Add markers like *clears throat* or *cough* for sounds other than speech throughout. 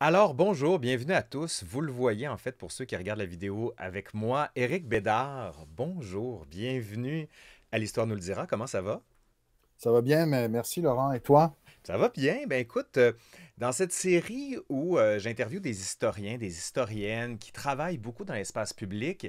Alors bonjour, bienvenue à tous. Vous le voyez en fait pour ceux qui regardent la vidéo avec moi, Eric Bédard. Bonjour, bienvenue à l'Histoire nous le dira. Comment ça va? Ça va bien, mais merci Laurent. Et toi? Ça va bien. Ben écoute, euh, dans cette série où j'interview euh, j'interviewe des historiens, des historiennes qui travaillent beaucoup dans l'espace public,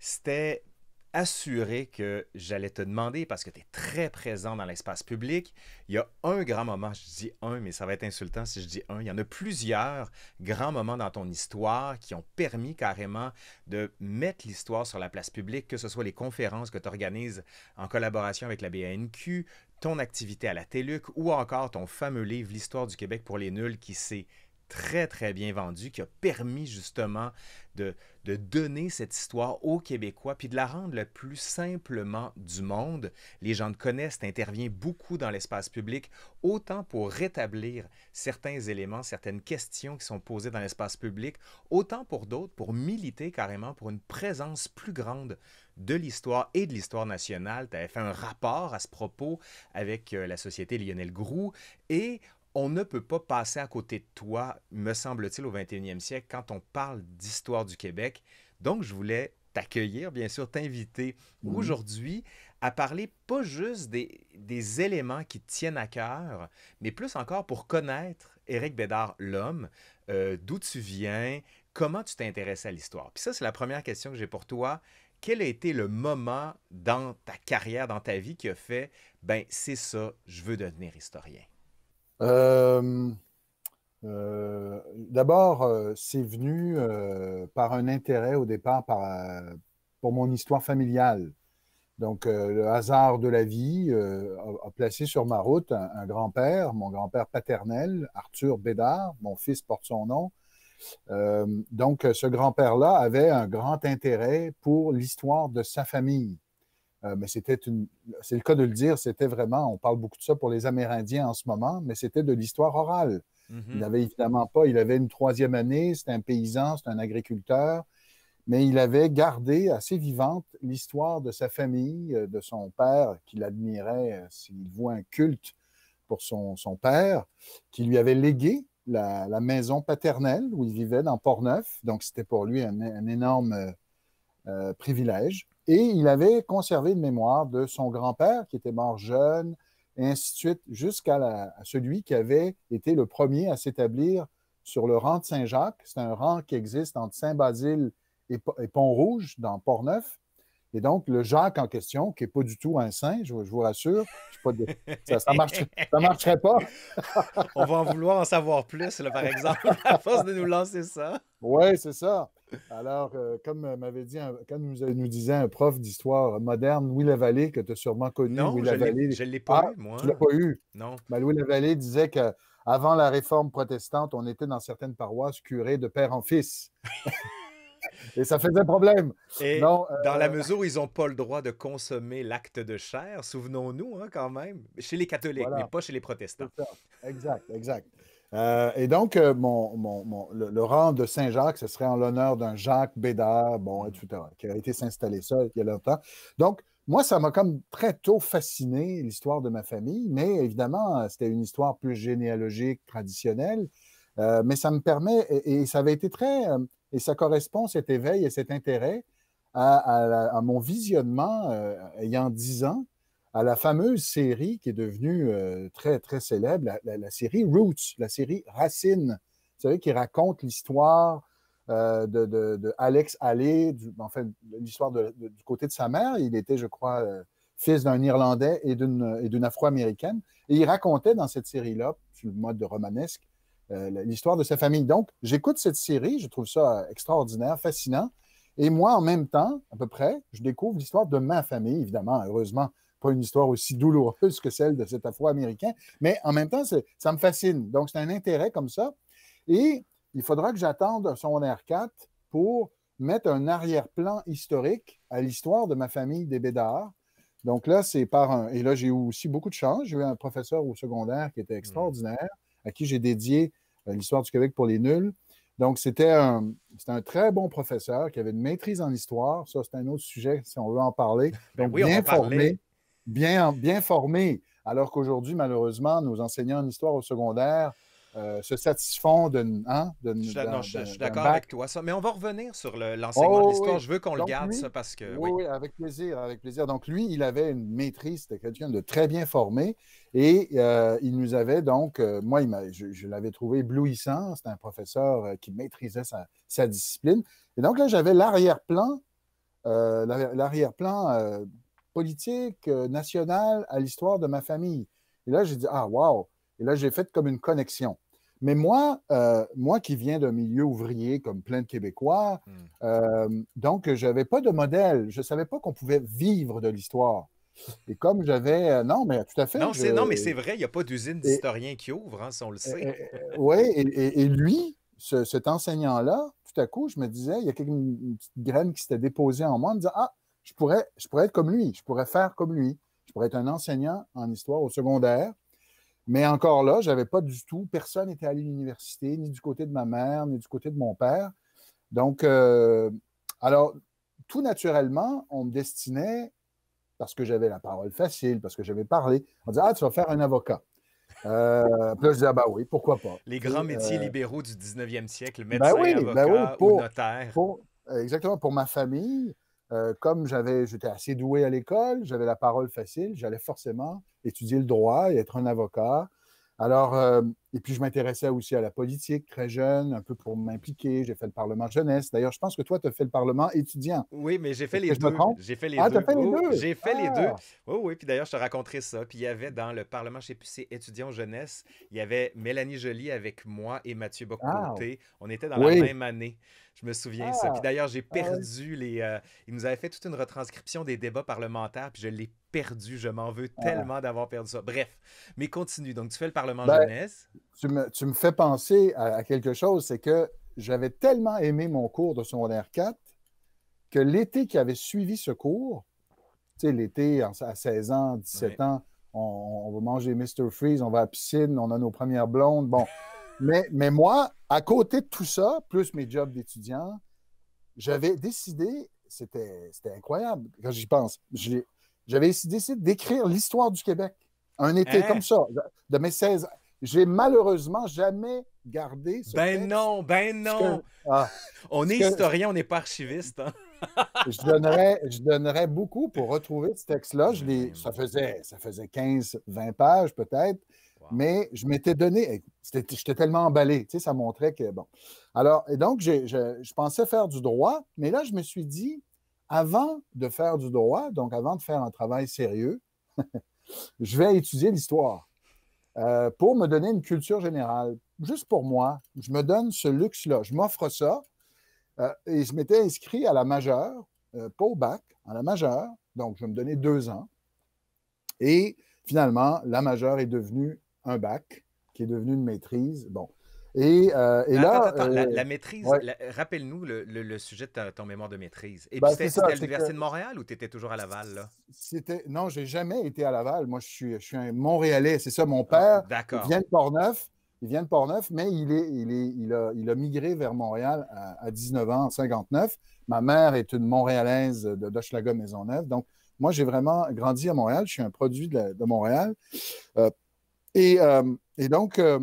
c'était assuré que j'allais te demander parce que tu es très présent dans l'espace public. Il y a un grand moment, je dis un, mais ça va être insultant si je dis un. Il y en a plusieurs grands moments dans ton histoire qui ont permis carrément de mettre l'histoire sur la place publique, que ce soit les conférences que tu organises en collaboration avec la BNQ, ton activité à la TELUC ou encore ton fameux livre L'histoire du Québec pour les nuls qui s'est très très bien vendu, qui a permis justement de, donner cette histoire aux Québécois, puis de la rendre le plus simplement du monde. Les gens te connaissent, intervient beaucoup dans l'espace public, autant pour rétablir certains éléments, certaines questions qui sont posées dans l'espace public, autant pour d'autres, pour militer carrément pour une présence plus grande de l'histoire et de l'histoire nationale. Tu avais fait un rapport à ce propos avec euh, la société Lionel Groux et on ne peut pas passer à côté de toi, me semble-t-il, au 21e siècle, quand on parle d'histoire du Québec. Donc, je voulais t'accueillir, bien sûr, t'inviter aujourd'hui à parler pas juste des, éléments qui tiennent à cœur, mais plus encore pour connaître Éric Bédard, l'homme, euh, d'où tu viens, comment tu t'intéresses à l'histoire. Puis ça, c'est la première question que j'ai pour toi. Quel a été le moment dans ta carrière, dans ta vie, qui a fait, ben c'est ça, je veux devenir historien? Euh, euh, d'abord, euh, c'est venu par un intérêt au départ pour mon histoire familiale. Donc, le hasard de la vie a, placé sur ma route un, un grand-père, mon grand-père paternel, Arthur Bédard, mon fils porte son nom. donc, ce grand-père-là avait un grand intérêt pour l'histoire de sa famille. Euh, mais c'était une, c'est le cas de le dire, c'était vraiment, on parle beaucoup de ça pour les Amérindiens en ce moment, mais c'était de l'histoire orale. Mm-hmm. Il n'avait évidemment pas, il avait une troisième année, c'est un paysan, c'est un agriculteur, mais il avait gardé assez vivante l'histoire de sa famille, euh, de son père, qu'il admirait, euh, s'il voit un culte pour son, père, qui lui avait légué la, maison paternelle où il vivait dans Port neuf Donc, c'était pour lui un, énorme privilège. Et il avait conservé une mémoire de son grand-père qui était mort jeune, et ainsi de suite, jusqu'à celui qui avait été le premier à s'établir sur le rang de Saint-Jacques. C'est un rang qui existe entre Saint-Basile et, Pont-Rouge, dans Port-Neuf. Et donc, le Jacques en question, qui n'est pas du tout un saint, je, vous rassure, ça ne marcherait, pas. *laughs* On va en vouloir en savoir plus, par exemple, à force de nous lancer ça. Oui, c'est ça. Alors, euh, comme euh, m'avait dit, nous, euh, nous, disait un prof d'histoire moderne, Louis Lavallée, que tu as sûrement connu. Non, je ne l'ai pas ah, eu, moi. Tu l'as pas eu. Non. Mais ben, Louis Lavallée disait que avant la réforme protestante, on était dans certaines paroisses curés de père en fils. *laughs* Et ça faisait problème. non, dans la mesure où ils n'ont pas le droit de consommer l'acte de chair, souvenons-nous hein, quand même, chez les catholiques, mais pas chez les protestants. Exact, exact. Euh, et donc, euh, le, rang de Saint-Jacques, ce serait en l'honneur d'un Jacques Bédard, bon, etc., qui a été s'installer ça il y a longtemps. Donc, moi, ça m'a comme très tôt fasciné l'histoire de ma famille, mais évidemment, c'était une histoire plus généalogique, traditionnelle. Euh, mais ça me permet, et, ça avait été très, et ça correspond, cet éveil et cet intérêt à, mon visionnement ayant dix ans à la fameuse série qui est devenue euh, très, très célèbre, la, série Roots, la série Racine, savez, qui raconte l'histoire euh, de, Alex Allais, l'histoire du côté de sa mère. Il était, je crois, euh, fils d'un Irlandais et d'une Afro-Américaine. Et il racontait dans cette série-là, sur le mode de romanesque, euh, l'histoire de sa famille. Donc, j'écoute cette série, je trouve ça extraordinaire, fascinant. Et moi, en même temps, à peu près, je découvre l'histoire de ma famille, évidemment, heureusement, pas une histoire aussi douloureuse que celle de cet Afro-Américain, mais en même temps, ça me fascine. Donc, c'est un intérêt comme ça. Et il faudra que j'attende son R4 pour mettre un arrière-plan historique à l'histoire de ma famille des Bédards. Donc là, c'est par un. Et là, j'ai eu aussi beaucoup de chance. J'ai eu un professeur au secondaire qui était hmm. extraordinaire, à qui j'ai dédié euh, l'histoire du Québec pour les nuls. Donc, c'était un, un très bon professeur qui avait une maîtrise en histoire. Ça, c'est un autre sujet si on veut en parler. Ben Donc, bien bien, bien formés. Alors qu'aujourd'hui, malheureusement, nos enseignants en histoire au secondaire euh, se satisfont Hein, de, je, je, suis d'accord avec toi. Ça. Mais on va revenir sur l'enseignement le, oh, de l'histoire. Je veux qu'on le garde, ça, parce que. Oui, oui, avec plaisir, avec plaisir. Donc, lui, il avait une maîtrise, c'était quelqu'un de très bien formé. Et euh, il nous avait donc, euh, moi, il je, je l'avais trouvé éblouissant. C'était un professeur qui maîtrisait sa, discipline. Et donc, là, j'avais l'arrière-plan l'arrière-plan politique euh, nationale à l'histoire de ma famille. Et là, j'ai dit, ah, wow! Et là, j'ai fait comme une connexion. Mais moi, euh, moi qui viens d'un milieu ouvrier comme plein de Québécois, hmm. euh, donc je n'avais pas de modèle. Je ne savais pas qu'on pouvait vivre de l'histoire. Et comme j'avais. Non, mais tout à fait. Non, mais c'est vrai, il n'y a pas d'usine d'historiens qui ouvre, si hein, on le sait. Eh, eh, oui, et, lui, cet enseignant-là, tout à coup, je me disais, il y a une petite graine qui s'était déposée en moi, en me disant Ah, je pourrais, je pourrais être comme lui, je pourrais faire comme lui. Je pourrais être un enseignant en histoire au secondaire. Mais encore là, je n'avais pas du tout, personne n'était allé à l'université, ni du côté de ma mère, ni du côté de mon père. Donc, euh, alors, tout naturellement, on me destinait, parce que j'avais la parole facile, parce que j'avais parlé, on disait, ah, tu vas faire un avocat. Euh, puis là, je disais, ah, ben oui, pourquoi pas. Les grands métiers euh, libéraux du 19e siècle, ben médecin, ben avocat ou notaire. exactement, pour ma famille, euh, comme j'avais, j'étais assez doué à l'école, j'avais la parole facile, j'allais forcément étudier le droit et être un avocat. Alors, euh, et puis je m'intéressais aussi à la politique très jeune, un peu pour m'impliquer. J'ai fait le Parlement jeunesse. D'ailleurs, je pense que toi, tu as fait le Parlement étudiant. Oui, mais j'ai fait les deux. J'ai fait les ah, deux. Fait les oh, deux. J'ai fait les deux. Ah! Oui, oui. Puis d'ailleurs, je te raconterai ça. Puis il y avait dans le Parlement, je sais plus, c'est étudiant jeunesse, il y avait Mélanie Joly avec moi et Mathieu ah! Bocoté. On était dans la même année. Je me souviens ça. Puis ah! d'ailleurs, j'ai ah perdu les. Euh, il nous avait fait toute une retranscription des débats parlementaires, puis je l'ai perdu. Je m'en veux ah. tellement d'avoir perdu ça. Bref, mais continue. Donc, tu fais le Parlement ben, jeunesse. Tu me, fais penser à, quelque chose, c'est que j'avais tellement aimé mon cours de secondaire 4 que l'été qui avait suivi ce cours, tu sais, l'été à 16 ans, 17 ans, on, va manger Mr. Freeze, on va à la piscine, on a nos premières blondes. Bon. *laughs* mais, mais moi, à côté de tout ça, plus mes jobs d'étudiant, j'avais décidé, c'était incroyable quand j'y pense, j'avais décidé d'écrire l'histoire du Québec. Un été hein? comme ça, de mes 16 ans. J'ai malheureusement jamais gardé ce Ben non, ben non. Ah. *laughs* on est historien, on n'est pas archiviste. Hein. *laughs* je, donnerais, je donnerais beaucoup pour retrouver ce texte-là. Ben ça faisait, ça faisait 15, 20 pages peut-être. Mais je m'étais donné, j'étais tellement emballé, tu sais, ça montrait que, bon. Alors, et donc, je, pensais faire du droit, mais là, je me suis dit, avant de faire du droit, donc avant de faire un travail sérieux, *laughs* je vais étudier l'histoire euh, pour me donner une culture générale, juste pour moi. Je me donne ce luxe-là, je m'offre ça. Euh, et je m'étais inscrit à la majeure, euh, pas au bac, à la majeure, donc je vais me donner deux ans. Et finalement, la majeure est devenue un bac qui est devenu une maîtrise. Bon. Et, là. la, maîtrise, rappelle-nous le, sujet de ton mémoire de maîtrise. Et bah, c'était à l'Université de Montréal ou tu étais toujours à Laval? Là? C'était... Non, j'ai jamais été à Laval. Moi, je suis, je suis un Montréalais. C'est ça, mon ah, père. D'accord. vient de Portneuf. Il vient de Portneuf, mais il, est, il, est, il, a, migré vers Montréal à, 19 ans, en 59. Ma mère est une Montréalaise de maison neuf Donc, moi, j'ai vraiment grandi à Montréal. Je suis un produit de, Montréal. Euh, euh, et, donc, euh,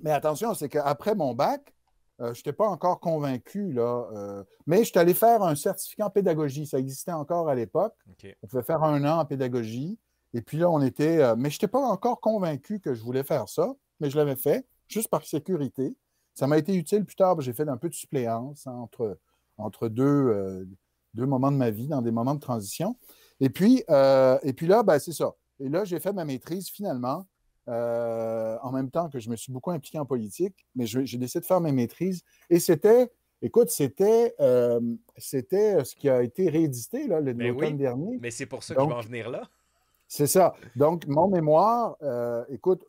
mais attention, c'est qu'après mon bac, euh, je n'étais pas encore convaincu, là, mais je suis allé faire un certificat en pédagogie. Ça existait encore à l'époque. On pouvait faire un an en pédagogie. Et puis là, on était. mais je n'étais pas encore convaincu que je voulais faire ça, mais je l'avais fait juste par sécurité. Ça m'a été utile plus tard. J'ai fait un peu de suppléance entre, entre deux, deux moments de ma vie, dans des moments de transition. Et puis, et puis là, ben, c'est ça. Et là, j'ai fait ma maîtrise finalement, euh, en même temps que je me suis beaucoup impliqué en politique, mais j'ai décidé de faire ma maîtrise. Et c'était, écoute, c'était euh, ce qui a été réédité là, l'automne dernier. Mais c'est pour ça que je vais en venir là. C'est ça. Donc, mon mémoire, euh, écoute,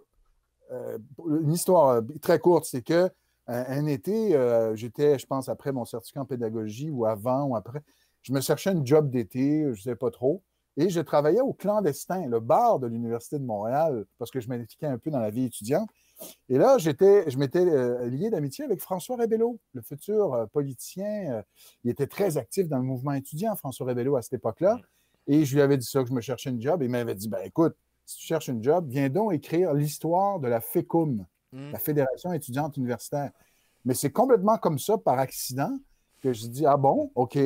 une histoire très courte, c'est que un été, j'étais, je pense, après mon certificat en pédagogie ou avant ou après, je me cherchais un job d'été, je ne sais pas trop. Et je travaillais au clandestin, le bar de l'Université de Montréal, parce que je m'impliquais un peu dans la vie étudiante. Et là, j'étais, je m'étais euh, lié d'amitié avec François Rebello, le futur euh, politicien. Euh. il était très actif dans le mouvement étudiant, François Rebello, à cette époque-là. Mm. Et je lui avais dit ça, que je me cherchais une job. Et il m'avait dit, ben écoute, si tu cherches une job, viens donc écrire l'histoire de la FECUM, mm. la Fédération étudiante universitaire. Mais c'est complètement comme ça, par accident, que je dis, ah bon, OK.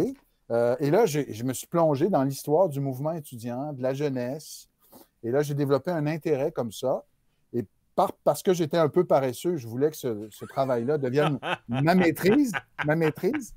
Euh, et là, je me suis plongé dans l'histoire du mouvement étudiant, de la jeunesse. Et là, j'ai développé un intérêt comme ça. Et parce que j'étais un peu paresseux, je voulais que ce, travail-là devienne *laughs* ma maîtrise. Ma maîtrise.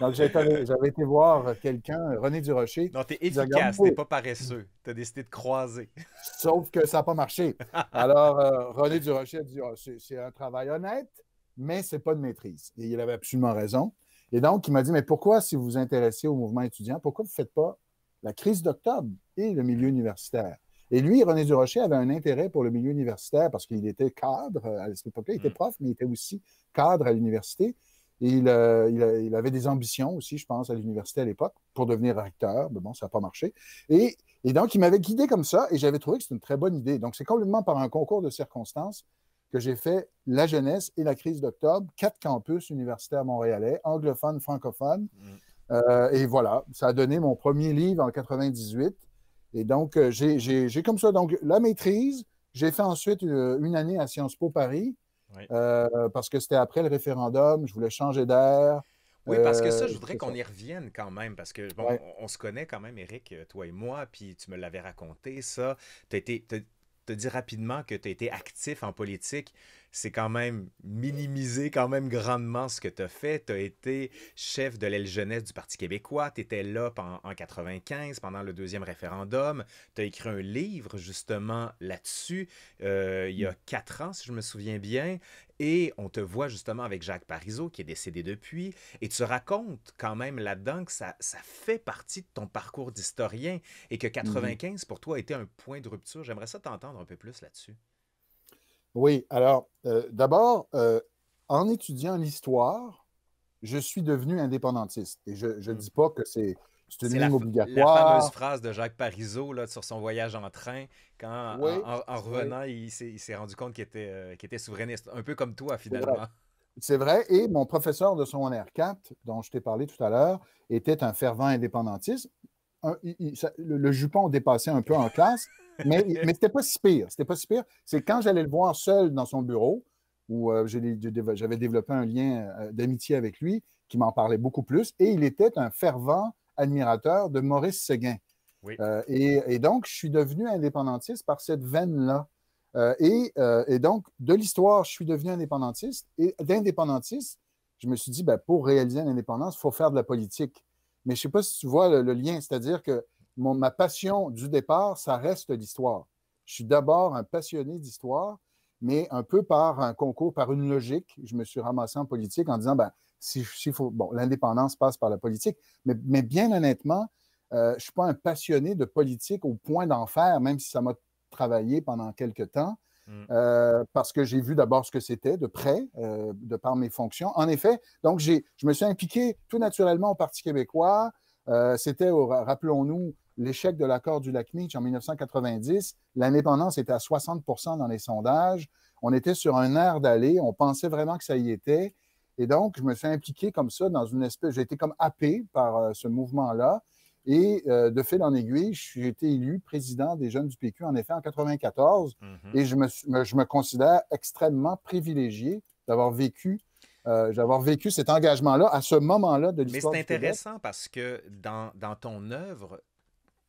Donc, j'avais été voir quelqu'un, René Durocher. Non, t'es efficace, t'es pas paresseux. Tu as décidé de croiser. *laughs* Sauf que ça n'a pas marché. Alors, euh, René Durocher a dit ah, c'est un travail honnête, mais c'est pas de maîtrise. Et il avait absolument raison. Et donc, il m'a dit, mais pourquoi, si vous vous intéressez au mouvement étudiant, pourquoi vous ne faites pas la crise d'octobre et le milieu universitaire? Et lui, René Durocher, avait un intérêt pour le milieu universitaire parce qu'il était cadre à cette époque-là. Il était mm. prof, mais il était aussi cadre à l'université. Il, euh, il, avait des ambitions aussi, je pense, à l'université à l'époque pour devenir recteur. Mais bon, ça n'a pas marché. Et, et donc, il m'avait guidé comme ça et j'avais trouvé que c'était une très bonne idée. Donc, c'est complètement par un concours de circonstances que j'ai fait la jeunesse et la crise d'octobre, quatre campus universitaires montréalais, anglophones, francophones. Mm. Euh, et voilà, ça a donné mon premier livre en 98. Et donc, euh, j'ai j'ai comme ça. Donc, la maîtrise, j'ai fait ensuite une, année à Sciences Po Paris, euh, parce que c'était après le référendum, je voulais changer d'air. Oui, parce que ça, je voudrais qu'on y revienne quand même, parce que bon, on, se connaît quand même, Eric, toi et moi, puis tu me l'avais raconté, ça. Tu as te dis rapidement que tu as été actif en politique c'est quand même minimiser quand même grandement ce que tu as fait. Tu as été chef de l'aile jeunesse du Parti québécois, tu étais là en, 1995, pendant le deuxième référendum, tu as écrit un livre justement là-dessus euh, il y a mm. quatre ans, si je me souviens bien, et on te voit justement avec Jacques Parizeau, qui est décédé depuis, et tu racontes quand même là-dedans que ça, fait partie de ton parcours d'historien et que 95, mm-hmm. pour toi, a été un point de rupture. J'aimerais ça t'entendre un peu plus là-dessus. Oui, alors euh, d'abord, euh, en étudiant l'histoire, je suis devenu indépendantiste. Et je ne hmm. dis pas que c'est une ligne la, obligatoire. La fameuse phrase de Jacques Parizeau là, sur son voyage en train, quand en, revenant, il s'est rendu compte qu'il était, euh, était, souverainiste, un peu comme toi finalement. C'est vrai. Et mon professeur de son r 4, dont je t'ai parlé tout à l'heure, était un fervent indépendantiste. le, le, jupon dépassait un peu en classe mais mais c'était pas si pire. C'était pas si pire. C'est quand j'allais le voir seul dans son bureau, où euh, j'avais développé un lien euh, d'amitié avec lui, qui m'en parlait beaucoup plus. Et il était un fervent admirateur de Maurice Seguin. Euh, et, donc, je suis devenu indépendantiste par cette veine-là. Et, donc, de l'histoire, je suis devenu indépendantiste. Et d'indépendantiste, je me suis dit, ben, pour réaliser l'indépendance, il faut faire de la politique. Mais je ne sais pas si tu vois le lien, c'est-à-dire que ma passion du départ, ça reste l'histoire. Je suis d'abord un passionné d'histoire, mais un peu par un concours, par une logique, je me suis ramassé en politique en disant, ben, si, faut, bon, l'indépendance passe par la politique, mais, bien honnêtement, euh, je ne suis pas un passionné de politique au point d'en faire, même si ça m'a travaillé pendant quelques temps, mm. euh, parce que j'ai vu d'abord ce que c'était de près, euh, de par mes fonctions. En effet, donc je me suis impliqué tout naturellement au Parti québécois. c'était, rappelons-nous, l'échec de l'accord du lac niche en 1990, l'indépendance était à 60 dans les sondages. On était sur un air d'aller, on pensait vraiment que ça y était. Et donc, je me suis impliqué comme ça dans une espèce. J'ai été comme happé par euh, ce mouvement-là. Et euh, de fil en aiguille, j'ai été élu président des Jeunes du PQ, en effet, en 1994. Mm-hmm. Et je me, je me, considère extrêmement privilégié d'avoir vécu euh, d'avoir vécu cet engagement-là à ce moment-là de l'histoire. Mais c'est intéressant parce que dans, dans ton œuvre,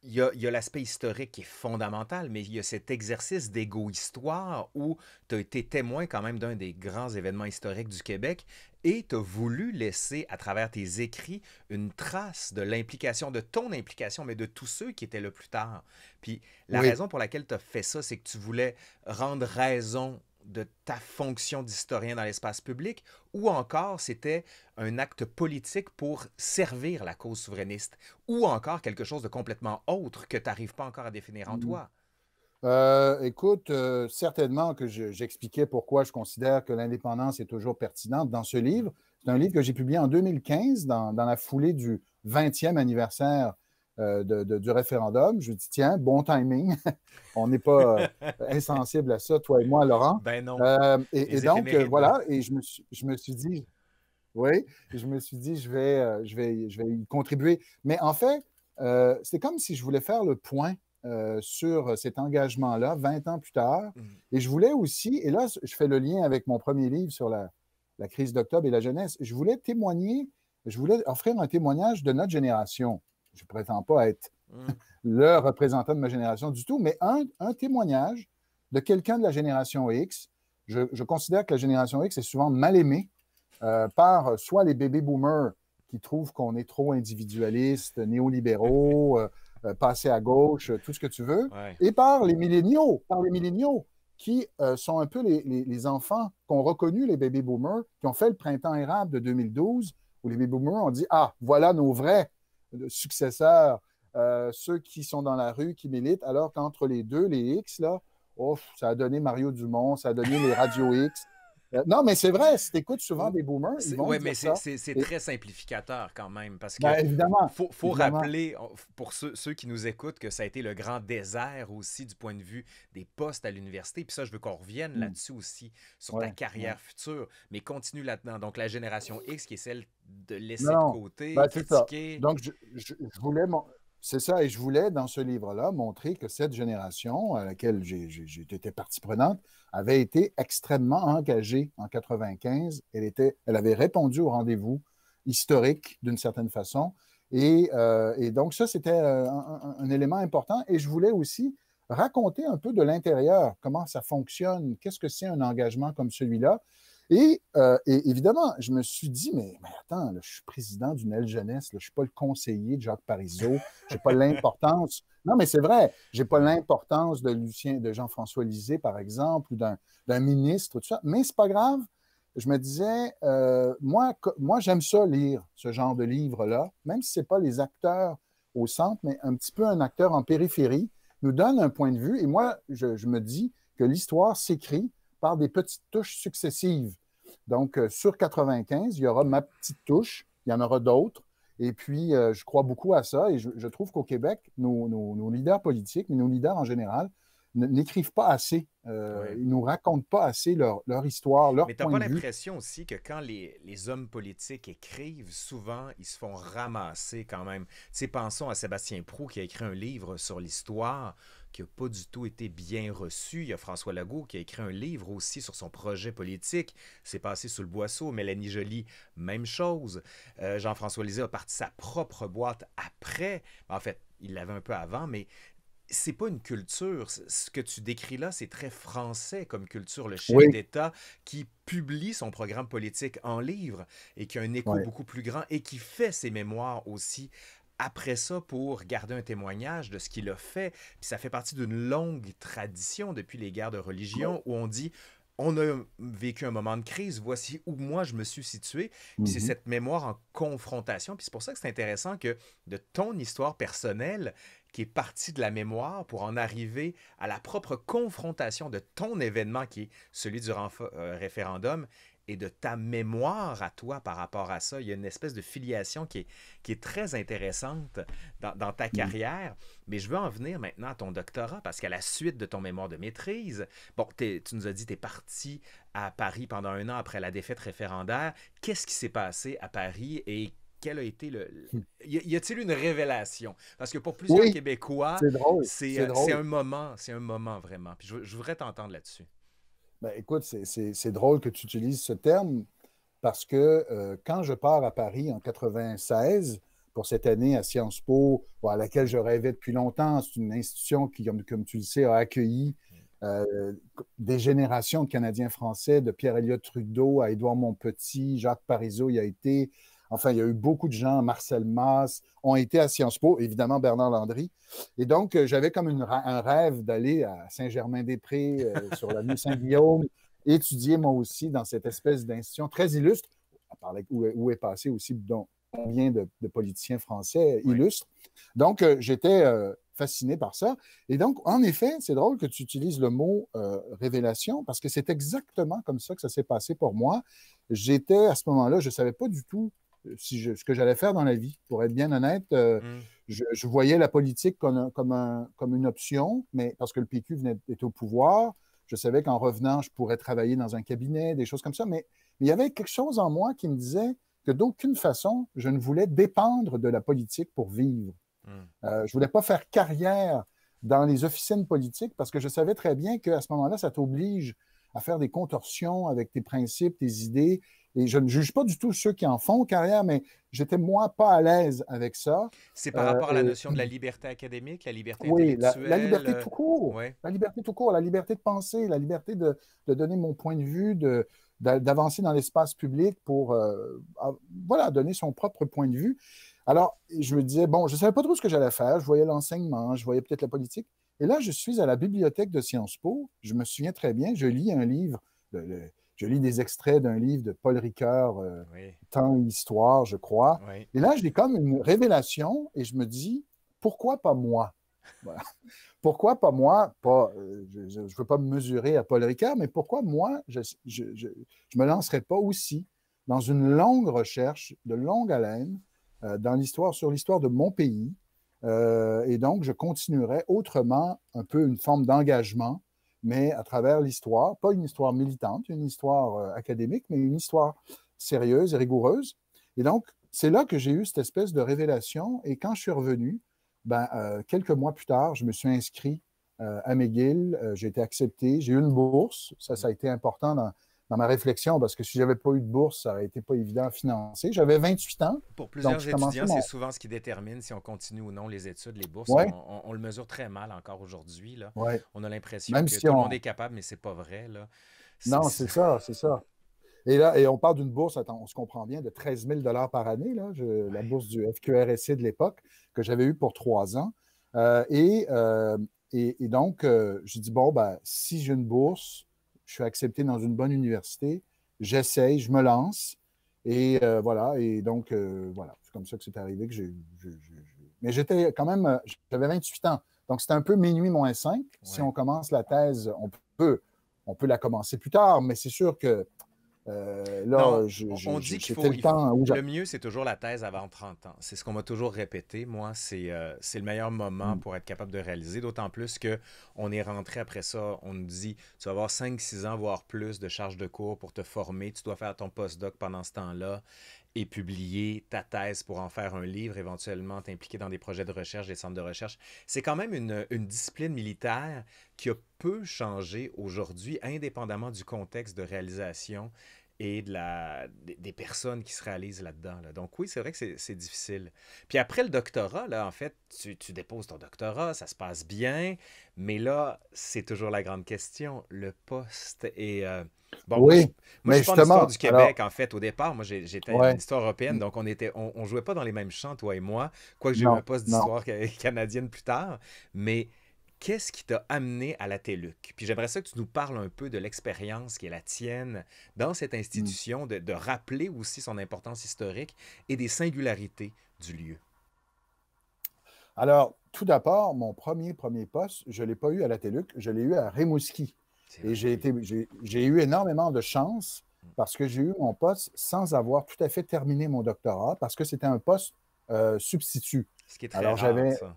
il y a, l'aspect historique qui est fondamental, mais il y a cet exercice d'égo-histoire où tu as été témoin quand même d'un des grands événements historiques du Québec et tu as voulu laisser à travers tes écrits une trace de l'implication, de ton implication, mais de tous ceux qui étaient là plus tard. Puis la raison pour laquelle tu as fait ça, c'est que tu voulais rendre raison de ta fonction d'historien dans l'espace public, ou encore c'était un acte politique pour servir la cause souverainiste, ou encore quelque chose de complètement autre que tu n'arrives pas encore à définir en mm. toi? Euh, écoute, euh, certainement que j'expliquais pourquoi je considère que l'indépendance est toujours pertinente dans ce livre. C'est un livre que j'ai publié en 2015 dans la foulée du 20e anniversaire euh, du référendum. Je lui dis, tiens, bon timing. *laughs* On n'est pas euh, insensible à ça, toi et moi, Laurent. Ben non. Euh, et, donc, voilà, hein. et je me, suis, dit, oui, je me suis dit, je vais, je vais, je vais y contribuer. Mais en fait, c'est comme si je voulais faire le point sur cet engagement-là 20 ans plus tard. Mhm. Et je voulais aussi, et là, je fais le lien avec mon premier livre sur la crise d'octobre et la jeunesse, je voulais témoigner, je voulais offrir un témoignage de notre génération je ne prétends pas être hmm. *laughs* le représentant de ma génération du tout, mais un, témoignage de quelqu'un de la génération X. Je, considère que la génération X est souvent mal aimée euh, par soit les baby boomers qui trouvent qu'on est trop individualiste, néolibéraux, euh, euh, passé passés à gauche, tout ce que tu veux, et par les milléniaux, par les qui sont un peu les, les, enfants qu'ont reconnu les baby boomers, qui ont fait le printemps érable de 2012, où les baby boomers ont dit Ah, voilà nos vrais successeurs, euh, ceux qui sont dans la rue, qui militent, alors qu'entre les deux, les X, là, ça a donné Mario Dumont, ça a donné les Radio X, euh, non, mais c'est vrai, si tu écoutes souvent des boomers, ils vont Oui, mais c'est très simplificateur quand même, parce que ben, évidemment, faut, rappeler, pour ceux, qui nous écoutent, que ça a été le grand désert aussi du point de vue des postes à l'université, puis ça, je veux qu'on revienne hmm. là-dessus aussi, sur ta carrière future, mais continue là-dedans. Donc, la génération X, qui est celle de laisser de côté, ben, Donc, je, voulais... C'est ça, et je voulais, dans ce livre-là, montrer que cette génération à laquelle j'étais partie prenante avait été extrêmement engagée en 95. Elle, elle avait répondu au rendez-vous historique, d'une certaine façon. Et, euh, donc, ça, c'était euh, un, élément important. Et je voulais aussi raconter un peu de l'intérieur, comment ça fonctionne, qu'est-ce que c'est un engagement comme celui-là. Euh, et, évidemment, je me suis dit, mais, attends, je suis président d'une aile jeunesse, je ne suis pas le conseiller de Jacques Parizeau, je n'ai pas l'importance. Non, mais c'est vrai, je n'ai pas l'importance de Lucien, de Jean-François Lisée, par exemple, ou d'un ministre, tout ça. Mais c'est pas grave. Je me disais, euh, moi, j'aime ça lire ce genre de livre-là, même si ce n'est pas les acteurs au centre, mais un petit peu un acteur en périphérie, nous donne un point de vue. Et moi, je me dis que l'histoire s'écrit par des petites touches successives. Donc, euh, sur 95, il y aura ma petite touche, il y en aura d'autres. Et puis, euh, je crois beaucoup à ça et je, trouve qu'au Québec, nos, leaders politiques, mais nos leaders en général, n'écrivent pas assez, euh, ils nous racontent pas assez leur, leur histoire, leur Mais t'as pas l'impression aussi que quand les, hommes politiques écrivent, souvent ils se font ramasser quand même. Tu sais, pensons à Sébastien Prou qui a écrit un livre sur l'histoire qui n'a pas du tout été bien reçu. Il y a François Legault qui a écrit un livre aussi sur son projet politique. C'est passé sous le boisseau. Mélanie Joly, même chose. Euh, Jean-François Lisée a parti sa propre boîte après. En fait, il l'avait un peu avant, mais c'est pas une culture. Ce que tu décris là, c'est très français comme culture. Le chef d'État qui publie son programme politique en livre et qui a un écho beaucoup plus grand et qui fait ses mémoires aussi après ça pour garder un témoignage de ce qu'il a fait. Puis ça fait partie d'une longue tradition depuis les guerres de religion où on dit on a vécu un moment de crise, voici où moi je me suis situé. C'est mhm. cette mémoire en confrontation. Puis c'est pour ça que c'est intéressant que de ton histoire personnelle, qui est partie de la mémoire pour en arriver à la propre confrontation de ton événement, qui est celui du euh, référendum, et de ta mémoire à toi par rapport à ça. Il y a une espèce de filiation qui est, très intéressante dans, ta mm. carrière. Mais je veux en venir maintenant à ton doctorat, parce qu'à la suite de ton mémoire de maîtrise, bon, tu nous as dit que tu es parti à Paris pendant un an après la défaite référendaire. Qu'est-ce qui s'est passé à Paris et quel a été le. Mm. Y a-t-il une révélation? Parce que pour plusieurs Québécois, euh, c'est un moment, c'est un moment vraiment. je voudrais t'entendre là-dessus. Ben, écoute, c'est drôle que tu utilises ce terme parce que euh, quand je pars à Paris en 96 pour cette année à Sciences Po, à laquelle je rêvais depuis longtemps, c'est une institution qui, comme, tu le sais, a accueilli mm. euh, des générations de Canadiens français, de Pierre-Éliott Trudeau à Édouard Montpetit, Jacques Parizeau y a été, Enfin, il y a eu beaucoup de gens, Marcel Mass, ont été à Sciences Po, évidemment Bernard Landry. Et donc, euh, j'avais comme un rêve d'aller à Saint-Germain-des-Prés, euh, *laughs* sur la rue Saint-Guillaume, étudier moi aussi dans cette espèce d'institution très illustre, où, où est passé aussi donc, combien de, politiciens français illustres. Donc, euh, j'étais fasciné par ça. Et donc, en effet, c'est drôle que tu utilises le mot révélation parce que c'est exactement comme ça que ça s'est passé pour moi. J'étais à ce moment-là, je ne savais pas du tout ce que j'allais faire dans la vie. Pour être bien honnête, euh, mm. je, voyais la politique comme, comme, une option, mais parce que le PQ venait, était au pouvoir, je savais qu'en revenant, je pourrais travailler dans un cabinet, des choses comme ça, mais, il y avait quelque chose en moi qui me disait que d'aucune façon, je ne voulais dépendre de la politique pour vivre. Mm. Euh, je ne voulais pas faire carrière dans les officines politiques parce que je savais très bien qu'à ce moment-là, ça t'oblige à faire des contorsions avec tes principes, tes idées. Et je ne juge pas du tout ceux qui en font carrière, mais j'étais moi pas à l'aise avec ça. C'est par rapport à la euh, notion de la liberté académique, la liberté intellectuelle. Oui, la liberté euh, tout court. La liberté tout court, la liberté de penser, la liberté de, donner mon point de vue, de, d'avancer dans l'espace public pour euh, voilà, donner son propre point de vue. Alors, je me disais, bon, je ne savais pas trop ce que j'allais faire. Je voyais l'enseignement, je voyais peut-être la politique. Et là, je suis à la bibliothèque de Sciences Po. Je me souviens très bien, je lis un livre, je lis des extraits d'un livre de Paul Ricoeur, « Temps et Histoire, je crois. Et là, j'ai comme une révélation et je me dis, pourquoi pas moi? *laughs* pourquoi pas moi? Pas, euh, je ne veux pas me mesurer à Paul Ricoeur, mais pourquoi moi, je ne me lancerais pas aussi dans une longue recherche de longue haleine euh, dans l'histoire, sur l'histoire de mon pays, euh, et donc, je continuerai autrement un peu une forme d'engagement, mais à travers l'histoire, pas une histoire militante, une histoire euh, académique, mais une histoire sérieuse et rigoureuse. Et donc, c'est là que j'ai eu cette espèce de révélation. Et quand je suis revenu, ben, euh, quelques mois plus tard, je me suis inscrit à McGill, j'ai été accepté, j'ai eu une bourse. Ça, ça a été important dans, dans ma réflexion, parce que si j'avais pas eu de bourse, ça n'aurait été pas évident à financer. J'avais 28 ans. Pour plusieurs étudiants, c'est souvent ce qui détermine si on continue ou non les études, les bourses. On, le mesure très mal encore aujourd'hui. On a l'impression que tout le monde est capable, mais c'est pas vrai. Là. Non, c'est ça, c'est ça. Et là, et on parle d'une bourse, attends, on se comprend bien, de 13 000 par année, là, la bourse du FQRSC de l'époque, que j'avais eue pour trois ans. Euh, euh, et, et, donc, euh, je dis, bon, ben, si j'ai une bourse, je suis accepté dans une bonne université, j'essaye, je me lance. Et euh, voilà, et donc, euh, voilà, c'est comme ça que c'est arrivé que j'ai. Mais j'étais quand même, euh, j'avais 28 ans. Donc, c'était un peu minuit moins 5. Si on commence la thèse, on peut, on peut la commencer plus tard, mais c'est sûr que euh, on dit qu'il faut, le, le mieux, c'est toujours la thèse avant 30 ans. C'est ce qu'on m'a toujours répété. Moi, c'est euh, le meilleur moment mm. pour être capable de réaliser, d'autant plus que on est rentré après ça. On nous dit, tu vas avoir 5-6 ans, voire plus de charges de cours pour te former. Tu dois faire ton post-doc pendant ce temps-là et publier ta thèse pour en faire un livre, éventuellement t'impliquer dans des projets de recherche, des centres de recherche. C'est quand même une, discipline militaire qui a peu changé aujourd'hui, indépendamment du contexte de réalisation et de la, des personnes qui se réalisent là-dedans. Là. Donc oui, c'est vrai que c'est difficile. Puis après le doctorat, là, en fait, tu, déposes ton doctorat, ça se passe bien, mais là, c'est toujours la grande question, le poste et... Euh, bon, oui, moi, mais je justement, du Québec, en fait, au départ, moi, j'étais ouais. une histoire européenne, donc on était, on, jouait pas dans les mêmes champs, toi et moi, quoique j'ai eu un poste d'histoire canadienne plus tard, mais qu'est-ce qui t'a amené à la TELUC? Puis j'aimerais ça que tu nous parles un peu de l'expérience qui est la tienne dans cette mm. institution, de, rappeler aussi son importance historique et des singularités du lieu. Alors, tout d'abord, mon premier premier poste, je ne l'ai pas eu à la TELUC, je l'ai eu à Rimouski. Et j'ai, été, j'ai, eu énormément de chance mm. parce que j'ai eu mon poste sans avoir tout à fait terminé mon doctorat, parce que c'était un poste euh, substitut. Ce qui est très Alors, rare, j'avais, ça.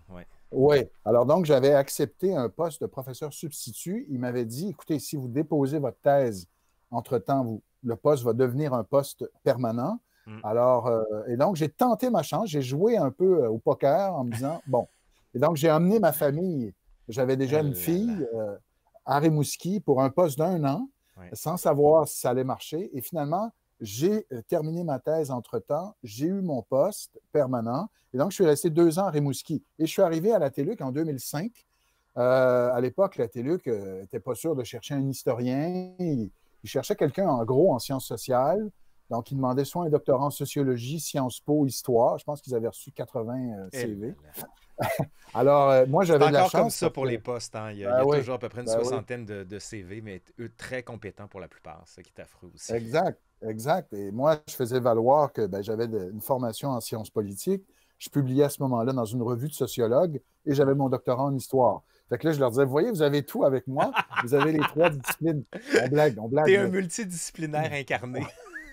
Oui. Alors donc, j'avais accepté un poste de professeur substitut. Il m'avait dit, écoutez, si vous déposez votre thèse, entre-temps, vous, le poste va devenir un poste permanent. Mm. Alors, euh, et donc, j'ai tenté ma chance. J'ai joué un peu euh, au poker en me disant, *laughs* bon. Et donc, j'ai emmené ma famille. J'avais déjà ah une fille euh, à Rimouski pour un poste d'un an, sans savoir si ça allait marcher. Et finalement, j'ai euh, terminé ma thèse entre-temps, j'ai eu mon poste permanent, et donc je suis resté deux ans à Rimouski. Et je suis arrivé à la TELUC en 2005. Euh, à l'époque, la TELUC n'était euh, pas sûr de chercher un historien. Il, cherchaient cherchait quelqu'un, en gros, en sciences sociales. Donc, il demandait soit un doctorat en sociologie, Sciences Po, Histoire. Je pense qu'ils avaient reçu 80 eh CV. *laughs* Alors, moi, j'avais de la chance. encore comme ça pour les postes. Hein. Il y a, ben toujours à peu près une ben soixantaine de, CV, mais eux très compétents pour la plupart, ce qui t'affreux aussi. Exact. Exact. Et moi, je faisais valoir que ben, j'avais une formation en sciences politiques. Je publiais à ce moment-là dans une revue de sociologues et j'avais mon doctorat en histoire. Fait que là, je leur disais, vous voyez, vous avez tout avec moi. Vous avez les trois disciplines. On blague, on blague. T'es un multidisciplinaire incarné.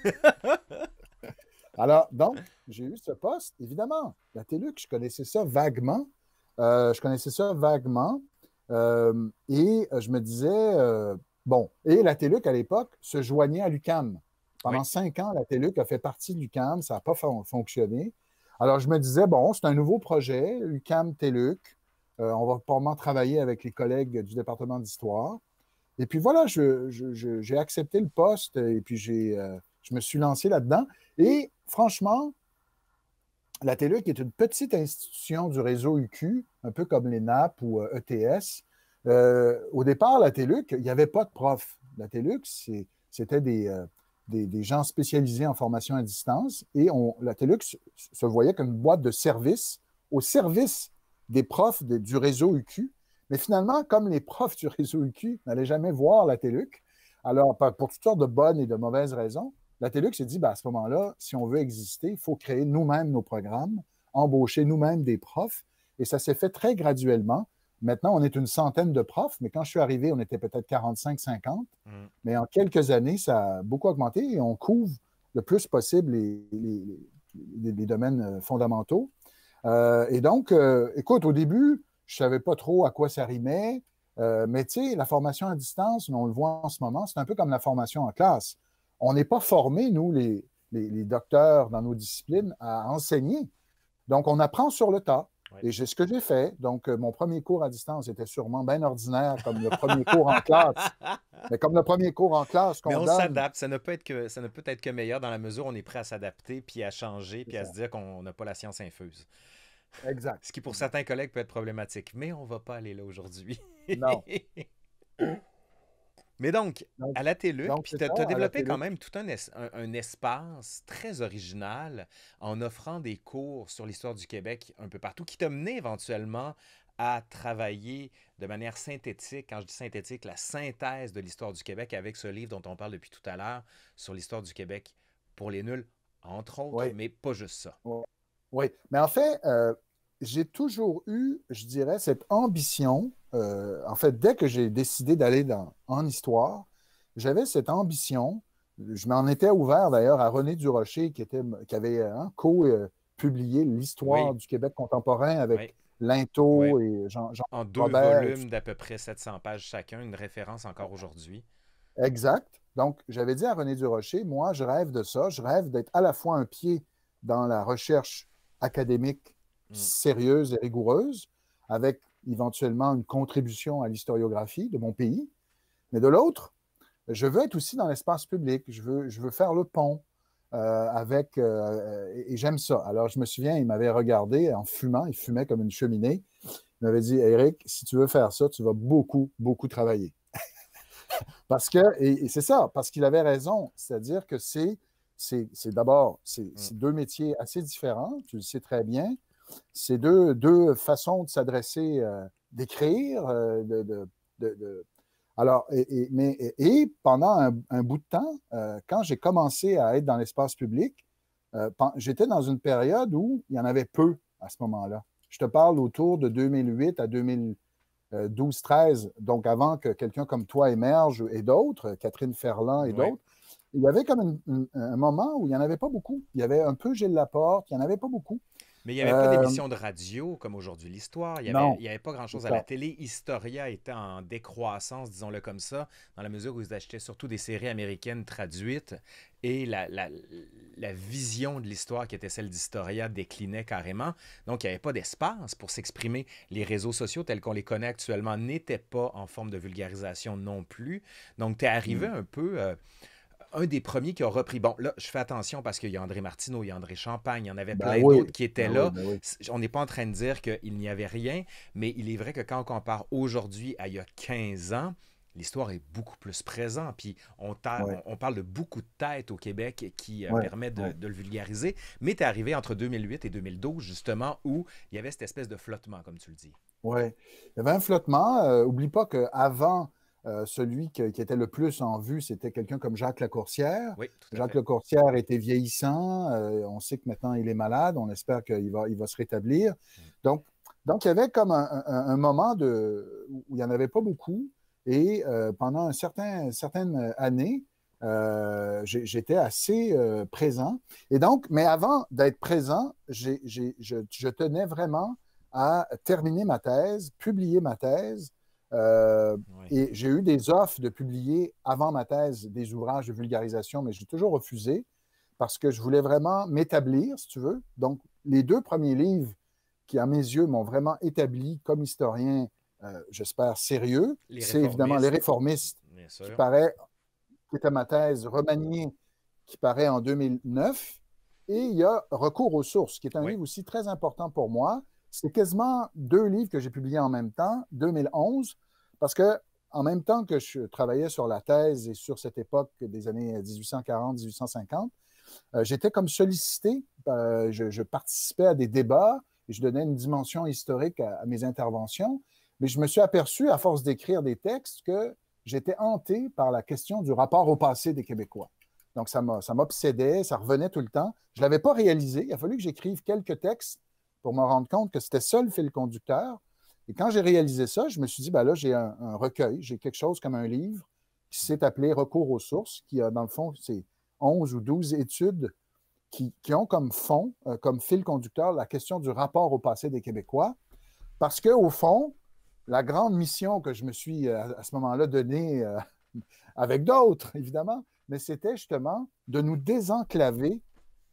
*laughs* Alors, donc, j'ai eu ce poste, évidemment. La TELUC, je connaissais ça vaguement. Euh, je connaissais ça vaguement. Euh, et euh, je me disais, bon, et la TELUC à l'époque se joignait à l'UCAM. Pendant cinq ans, la TELUC a fait partie du CAM, ça n'a pas fonctionné. Alors, je me disais, bon, c'est un nouveau projet, UCAM TELUC. Euh, on va probablement travailler avec les collègues du département d'histoire. Et puis voilà, j'ai accepté le poste et puis euh, je me suis lancé là-dedans. Et franchement, la TELUC est une petite institution du réseau UQ, un peu comme les NAP ou ETS. Euh, e au départ, la TELUC, il n'y avait pas de prof. La TELUC, c'était des, des, gens spécialisés en formation à distance. Et on, la TELUX se voyait comme une boîte de service au service des profs du réseau UQ. Mais finalement, comme les profs du réseau UQ n'allaient jamais voir la TELUC, alors pour toutes sortes de bonnes et de mauvaises raisons, la TELUX s'est dit, ben, à ce moment-là, si on veut exister, il faut créer nous-mêmes nos programmes, embaucher nous-mêmes des profs. Et ça s'est fait très graduellement. Maintenant, on est une centaine de profs, mais quand je suis arrivé, on était peut-être 45-50. Mm. Mais en quelques années, ça a beaucoup augmenté et on couvre le plus possible les, domaines euh, fondamentaux. Euh, et donc, euh, écoute, au début, je ne savais pas trop à quoi ça rimait, mais tu sais, la formation à distance, on le voit en ce moment, c'est un peu comme la formation en classe. On n'est pas formés, nous, les, docteurs dans nos disciplines, à enseigner. Donc, on apprend sur le tas. Et c'est ce que j'ai fait. Donc, euh, mon premier cours à distance était sûrement bien ordinaire, comme le premier cours en classe. *laughs* Mais comme le premier cours en classe qu'on Mais on s'adapte. Ça ne, peut être que, ça ne peut être que meilleur dans la mesure où on est prêt à s'adapter, puis à changer, puis à se dire qu'on n'a pas la science infuse. Exact. Ce qui, pour certains collègues, peut être problématique. Mais on ne va pas aller là aujourd'hui. non. *laughs* Mais donc, à la télé, tu as, développé quand même tout un, un, espace très original en offrant des cours sur l'histoire du Québec un peu partout, qui t'a mené éventuellement à travailler de manière synthétique, quand je dis synthétique, la synthèse de l'histoire du Québec avec ce livre dont on parle depuis tout à l'heure sur l'histoire du Québec pour les nuls, entre autres, mais pas juste ça. Oui, mais en fait, euh, j'ai toujours eu, je dirais, cette ambition. Euh, en fait, dès que j'ai décidé d'aller en histoire, j'avais cette ambition. Je m'en étais ouvert d'ailleurs à René Durocher, qui, était, qui avait euh, hein, co-publié l'histoire du Québec contemporain avec Linto et Jean, Jean En deux volumes d'à peu près 700 pages chacun, une référence encore aujourd'hui. Exact. Donc, j'avais dit à René Durocher, moi, je rêve de ça. Je rêve d'être à la fois un pied dans la recherche académique Mm. sérieuse et rigoureuse, avec éventuellement une contribution à l'historiographie de mon pays. Mais de l'autre, je veux être aussi dans l'espace public, je veux, je veux faire le pont euh, avec... Euh, et, j'aime ça. Alors, je me souviens, il m'avait regardé en fumant, il fumait comme une cheminée. Il m'avait dit, Eric, si tu veux faire ça, tu vas beaucoup, beaucoup travailler. *laughs* parce que, et, c'est ça, parce qu'il avait raison, c'est-à-dire que c'est, c'est, d'abord, mm. c'est, deux métiers assez différents, tu le sais très bien, c'est deux, deux, façons de s'adresser, euh, d'écrire. Euh, alors, et, mais, et pendant un, bout de temps, euh, quand j'ai commencé à être dans l'espace public, j'étais dans une période où il y en avait peu à ce moment-là. Je te parle autour de 2008 à 2012-13, donc avant que quelqu'un comme toi émerge et d'autres, Catherine Ferland et d'autres il y avait comme un moment où il n'y en avait pas beaucoup. Il y avait un peu Gilles Laporte, il n'y en avait pas beaucoup. Mais il n'y avait pas euh, d'émission de radio comme aujourd'hui l'histoire. Il n'y avait, pas grand-chose à la télé. Historia était en décroissance, disons-le comme ça, dans la mesure où ils achetaient surtout des séries américaines traduites. Et la, vision de l'histoire qui était celle d'Historia déclinait carrément. Donc, il n'y avait pas d'espace pour s'exprimer. Les réseaux sociaux tels qu'on les connaît actuellement n'étaient pas en forme de vulgarisation non plus. Donc, tu es arrivé mm. un peu... Euh, un des premiers qui a repris. Bon, là, je fais attention parce qu'il y a André Martineau, il y a André Champagne, il y en avait ben plein d'autres qui étaient ben là. Ben on n'est pas en train de dire qu'il n'y avait rien, mais il est vrai que quand on compare aujourd'hui à il y a 15 ans, l'histoire est beaucoup plus présente. Puis on, parle de beaucoup de têtes au Québec qui euh, permettent permet de, le vulgariser. Mais tu es arrivé entre 2008 et 2012, justement, où il y avait cette espèce de flottement, comme tu le dis. Oui. Il y avait un flottement. Euh, oublie pas qu'avant euh, celui qui était le plus en vue, c'était quelqu'un comme Jacques Lacourcière. Oui, Jacques Lacourcière était vieillissant. Euh, on sait que maintenant il est malade. On espère qu'il va, il va se rétablir. Mm. Donc, donc, il y avait comme un, moment de, où il n'y en avait pas beaucoup. Et euh, pendant un certain, certaines années, j'étais assez présent. Et donc, mais avant d'être présent, je tenais vraiment à terminer ma thèse, publier ma thèse euh, et j'ai eu des offres de publier avant ma thèse des ouvrages de vulgarisation, mais j'ai toujours refusé parce que je voulais vraiment m'établir, si tu veux. Donc, les deux premiers livres qui, à mes yeux, m'ont vraiment établi comme historien, euh, j'espère, sérieux, c'est évidemment Les Réformistes, qui paraît, qui à ma thèse remaniée, qui paraît en 2009. Et il y a Recours aux sources, qui est un livre aussi très important pour moi, c'est quasiment deux livres que j'ai publiés en même temps, 2011, parce que en même temps que je travaillais sur la thèse et sur cette époque des années 1840-1850, euh, j'étais comme sollicité, euh, je, participais à des débats et je donnais une dimension historique à, à mes interventions, mais je me suis aperçu, à force d'écrire des textes, que j'étais hanté par la question du rapport au passé des Québécois. Donc, ça m'obsédait, ça revenait tout le temps. Je ne l'avais pas réalisé. Il a fallu que j'écrive quelques textes pour me rendre compte que c'était ça le fil conducteur. Et quand j'ai réalisé ça, je me suis dit, ben là, j'ai un, recueil, j'ai quelque chose comme un livre qui s'est appelé Recours aux sources, qui a, dans le fond, c'est 11 ou 12 études qui, ont comme fond, euh, comme fil conducteur, la question du rapport au passé des Québécois. Parce qu'au fond, la grande mission que je me suis euh, à ce moment-là donnée, euh, *laughs* avec d'autres, évidemment, mais c'était justement de nous désenclaver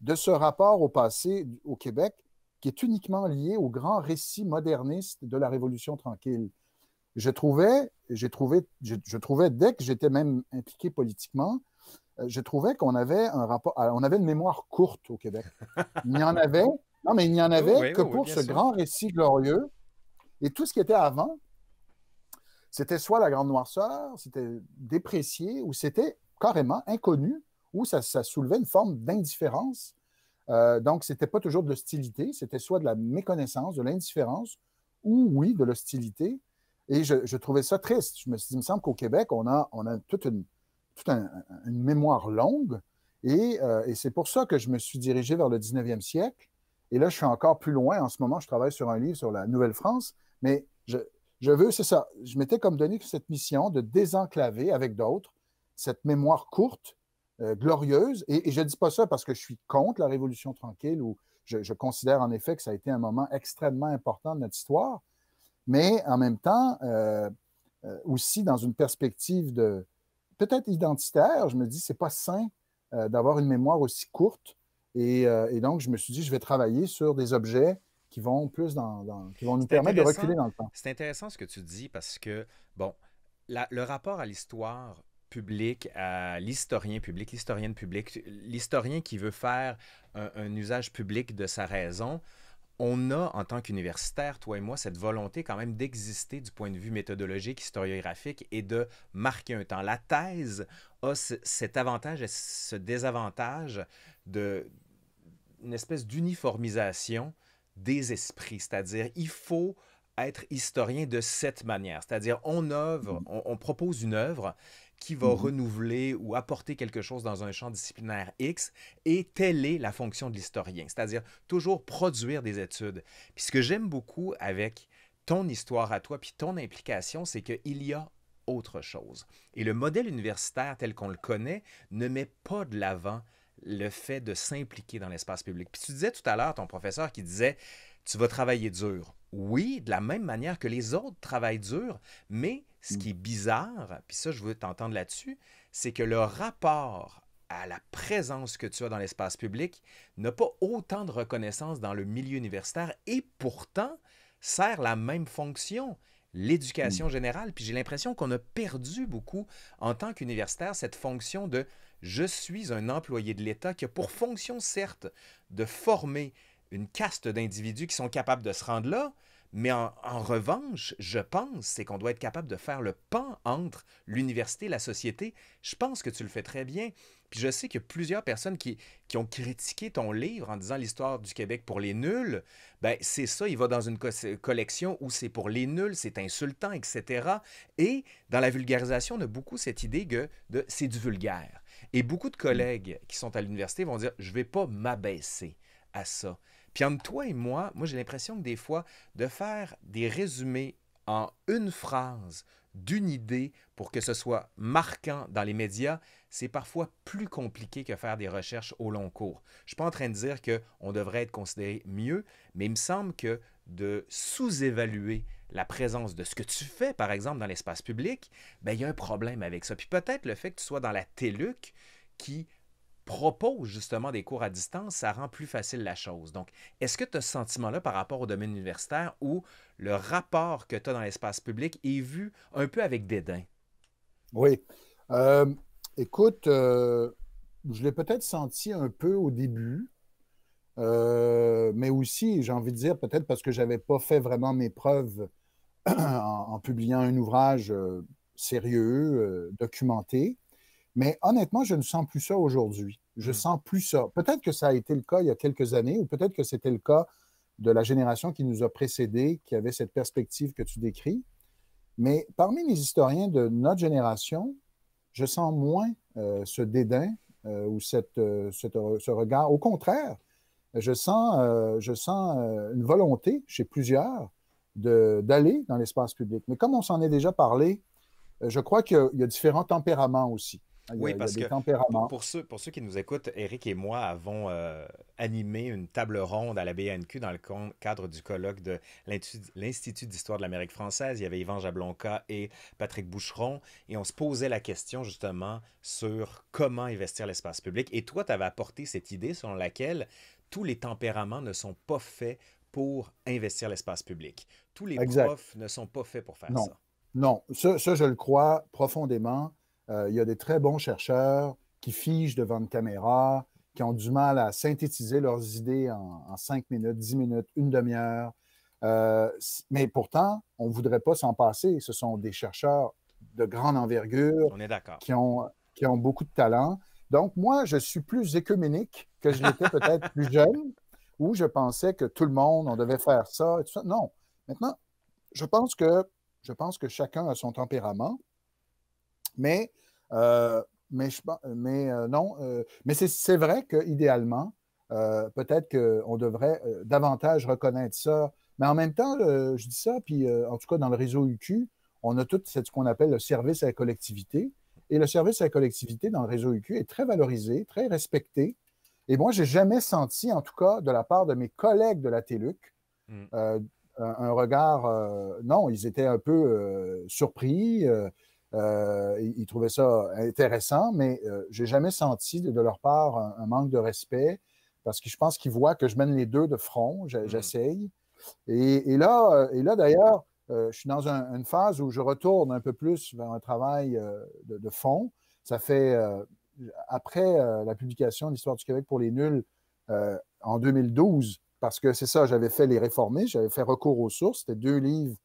de ce rapport au passé au Québec qui est uniquement lié au grand récit moderniste de la Révolution tranquille. Je trouvais, j'ai trouvé, je, trouvais dès que j'étais même impliqué politiquement, euh, je trouvais qu'on avait un rapport, euh, on avait une mémoire courte au Québec. Il n'y en avait, *laughs* non, mais il n'y en avait que pour ce grand récit glorieux. Et tout ce qui était avant, c'était soit la grande noirceur, c'était déprécié, ou c'était carrément inconnu, ou ça soulevait une forme d'indifférence euh, donc, ce n'était pas toujours de l'hostilité, c'était soit de la méconnaissance, de l'indifférence, ou oui, de l'hostilité. Et je, trouvais ça triste. Je me suis dit, il me semble qu'au Québec, on a, on a toute, une, mémoire longue. Euh, et, c'est pour ça que je me suis dirigé vers le 19e siècle. Et là, je suis encore plus loin. En ce moment, je travaille sur un livre sur la Nouvelle-France. Mais je, je veux, c'est ça, je m'étais comme donné cette mission de désenclaver avec d'autres cette mémoire courte euh, glorieuse. Et, je ne dis pas ça parce que je suis contre la Révolution tranquille ou je, considère en effet que ça a été un moment extrêmement important de notre histoire, mais en même temps, euh, euh, aussi dans une perspective de peut-être identitaire, je me dis, c'est pas sain d'avoir une mémoire aussi courte. Et, donc, je me suis dit, je vais travailler sur des objets qui vont plus dans, qui vont nous permettre de reculer dans le temps. C'est intéressant ce que tu dis parce que, bon, le rapport à l'histoire public à l'historien public, l'historienne publique, l'historien qui veut faire un, usage public de sa raison, on a, en tant qu'universitaire, toi et moi, cette volonté quand même d'exister du point de vue méthodologique, historiographique et de marquer un temps. La thèse a cet avantage et ce désavantage de une espèce d'uniformisation des esprits, c'est-à-dire il faut être historien de cette manière, c'est-à-dire on œuvre, mm. on, on propose une œuvre qui va mhm. renouveler ou apporter quelque chose dans un champ disciplinaire X, et telle est la fonction de l'historien, c'est-à-dire toujours produire des études. Puis ce que j'aime beaucoup avec ton histoire à toi, puis ton implication, c'est qu'il y a autre chose. Et le modèle universitaire tel qu'on le connaît ne met pas de l'avant le fait de s'impliquer dans l'espace public. Puis tu disais tout à l'heure, ton professeur qui disait, tu vas travailler dur. Oui, de la même manière que les autres travaillent dur, mais ce qui est bizarre, puis ça, je veux t'entendre là-dessus, c'est que le rapport à la présence que tu as dans l'espace public n'a pas autant de reconnaissance dans le milieu universitaire et pourtant sert la même fonction l'éducation hmm. générale. Puis j'ai l'impression qu'on a perdu beaucoup en tant qu'universitaire cette fonction de je suis un employé de l'État qui a pour fonction, certes, de former une caste d'individus qui sont capables de se rendre là, mais en, revanche, je pense, c'est qu'on doit être capable de faire le pan entre l'université et la société. Je pense que tu le fais très bien. Puis je sais qu'il y a plusieurs personnes qui, ont critiqué ton livre en disant l'histoire du Québec pour les nuls. Ben, c'est ça, il va dans une collection où c'est pour les nuls, c'est insultant, etc. Et dans la vulgarisation, on a beaucoup cette idée que c'est du vulgaire. Et beaucoup de mm. collègues qui sont à l'université vont dire, je vais pas m'abaisser à ça. Puis entre toi et moi, moi j'ai l'impression que des fois, de faire des résumés en une phrase d'une idée pour que ce soit marquant dans les médias, c'est parfois plus compliqué que faire des recherches au long cours. Je ne suis pas en train de dire qu'on devrait être considéré mieux, mais il me semble que de sous-évaluer la présence de ce que tu fais, par exemple, dans l'espace public, ben, il y a un problème avec ça. Puis peut-être le fait que tu sois dans la TELUC qui propose justement des cours à distance, ça rend plus facile la chose. Donc, est-ce que tu as ce sentiment-là par rapport au domaine universitaire où le rapport que tu as dans l'espace public est vu un peu avec dédain? Oui. Euh, écoute, euh, je l'ai peut-être senti un peu au début, euh, mais aussi, j'ai envie de dire, peut-être parce que je n'avais pas fait vraiment mes preuves *clears throat* en publiant un ouvrage sérieux, documenté. Mais honnêtement, je ne sens plus ça aujourd'hui. Je ne hmm. sens plus ça. Peut-être que ça a été le cas il y a quelques années, ou peut-être que c'était le cas de la génération qui nous a précédés, qui avait cette perspective que tu décris. Mais parmi les historiens de notre génération, je sens moins euh, ce dédain euh, ou cette, euh, ce regard. Au contraire, je sens, je sens une volonté chez plusieurs d'aller dans l'espace public. Mais comme on s'en est déjà parlé, je crois qu'il y a différents tempéraments aussi. Ah, oui, parce que pour, ceux, pour ceux qui nous écoutent, Eric et moi avons euh, animé une table ronde à la BNQ dans le cadre du colloque de l'Institut d'histoire de l'Amérique française. Il y avait Yvan Jablonka et Patrick Boucheron, et on se posait la question justement sur comment investir l'espace public. Et toi, tu avais apporté cette idée selon laquelle tous les tempéraments ne sont pas faits pour investir l'espace public. Tous les profs ne sont pas faits pour faire ça. Non, ça, ça, je le crois profondément. Euh, il y a des très bons chercheurs qui figent devant une caméra, qui ont du mal à synthétiser leurs idées en, cinq minutes, dix minutes, une demi-heure. Euh, mais pourtant, on ne voudrait pas s'en passer. Ce sont des chercheurs de grande envergure on est qui, ont, qui ont beaucoup de talent. Donc, moi, je suis plus écuménique que je l'étais peut-être plus jeune, où je pensais que tout le monde, on devait faire ça et tout ça. Non. Maintenant, je pense que, je pense que chacun a son tempérament. Mais, euh, mais, je, mais euh, non, euh, mais c'est vrai qu'idéalement, peut-être qu'on devrait davantage reconnaître ça. Mais en même temps, je dis ça, puis en tout cas, dans le réseau UQ, on a tout ce qu'on appelle le service à la collectivité. Et le service à la collectivité dans le réseau UQ est très valorisé, très respecté. Et moi, j'ai jamais senti, en tout cas, de la part de mes collègues de la TELUC, mm. un, regard. non, ils étaient un peu surpris. Euh, ils, trouvaient ça intéressant, mais je euh, j'ai jamais senti de, leur part un, manque de respect parce que je pense qu'ils voient que je mène les deux de front, mmh j'essaye. Et, là, euh, et là d'ailleurs, je suis dans une phase où je retourne un peu plus vers un travail de, de, fond. Ça fait, après la publication de l'Histoire du Québec pour les nuls en 2012, parce que c'est ça, j'avais fait les réformés, j'avais fait recours aux sources, c'était deux livres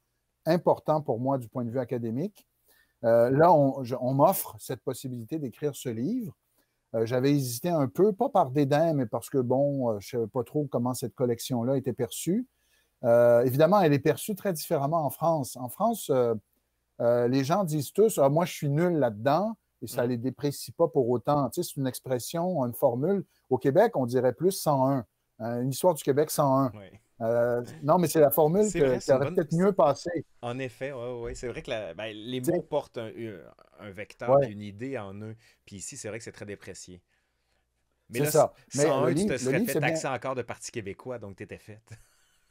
importants pour moi du point de vue académique. Euh, là, on, m'offre cette possibilité d'écrire ce livre. Euh, j'avais hésité un peu, pas par dédain, mais parce que, bon, euh, je ne savais pas trop comment cette collection-là était perçue. évidemment, elle est perçue très différemment en France. En France, les gens disent tous ah, Moi, je suis nul là-dedans, et ça ne mm. les déprécie pas pour autant. c'est une expression, une formule. Au Québec, on dirait plus 101. Hein. une histoire du Québec 101. Oui. Euh, non, mais c'est la formule qui aurait peut-être mieux passé. En effet, oui, ouais. c'est vrai que ben, les mots portent un, vecteur, une idée en eux. Puis ici, c'est vrai que c'est très déprécié. Mais ça. Mais sans eux, tu te serais fait taxer encore de Parti québécois, donc tu étais faite.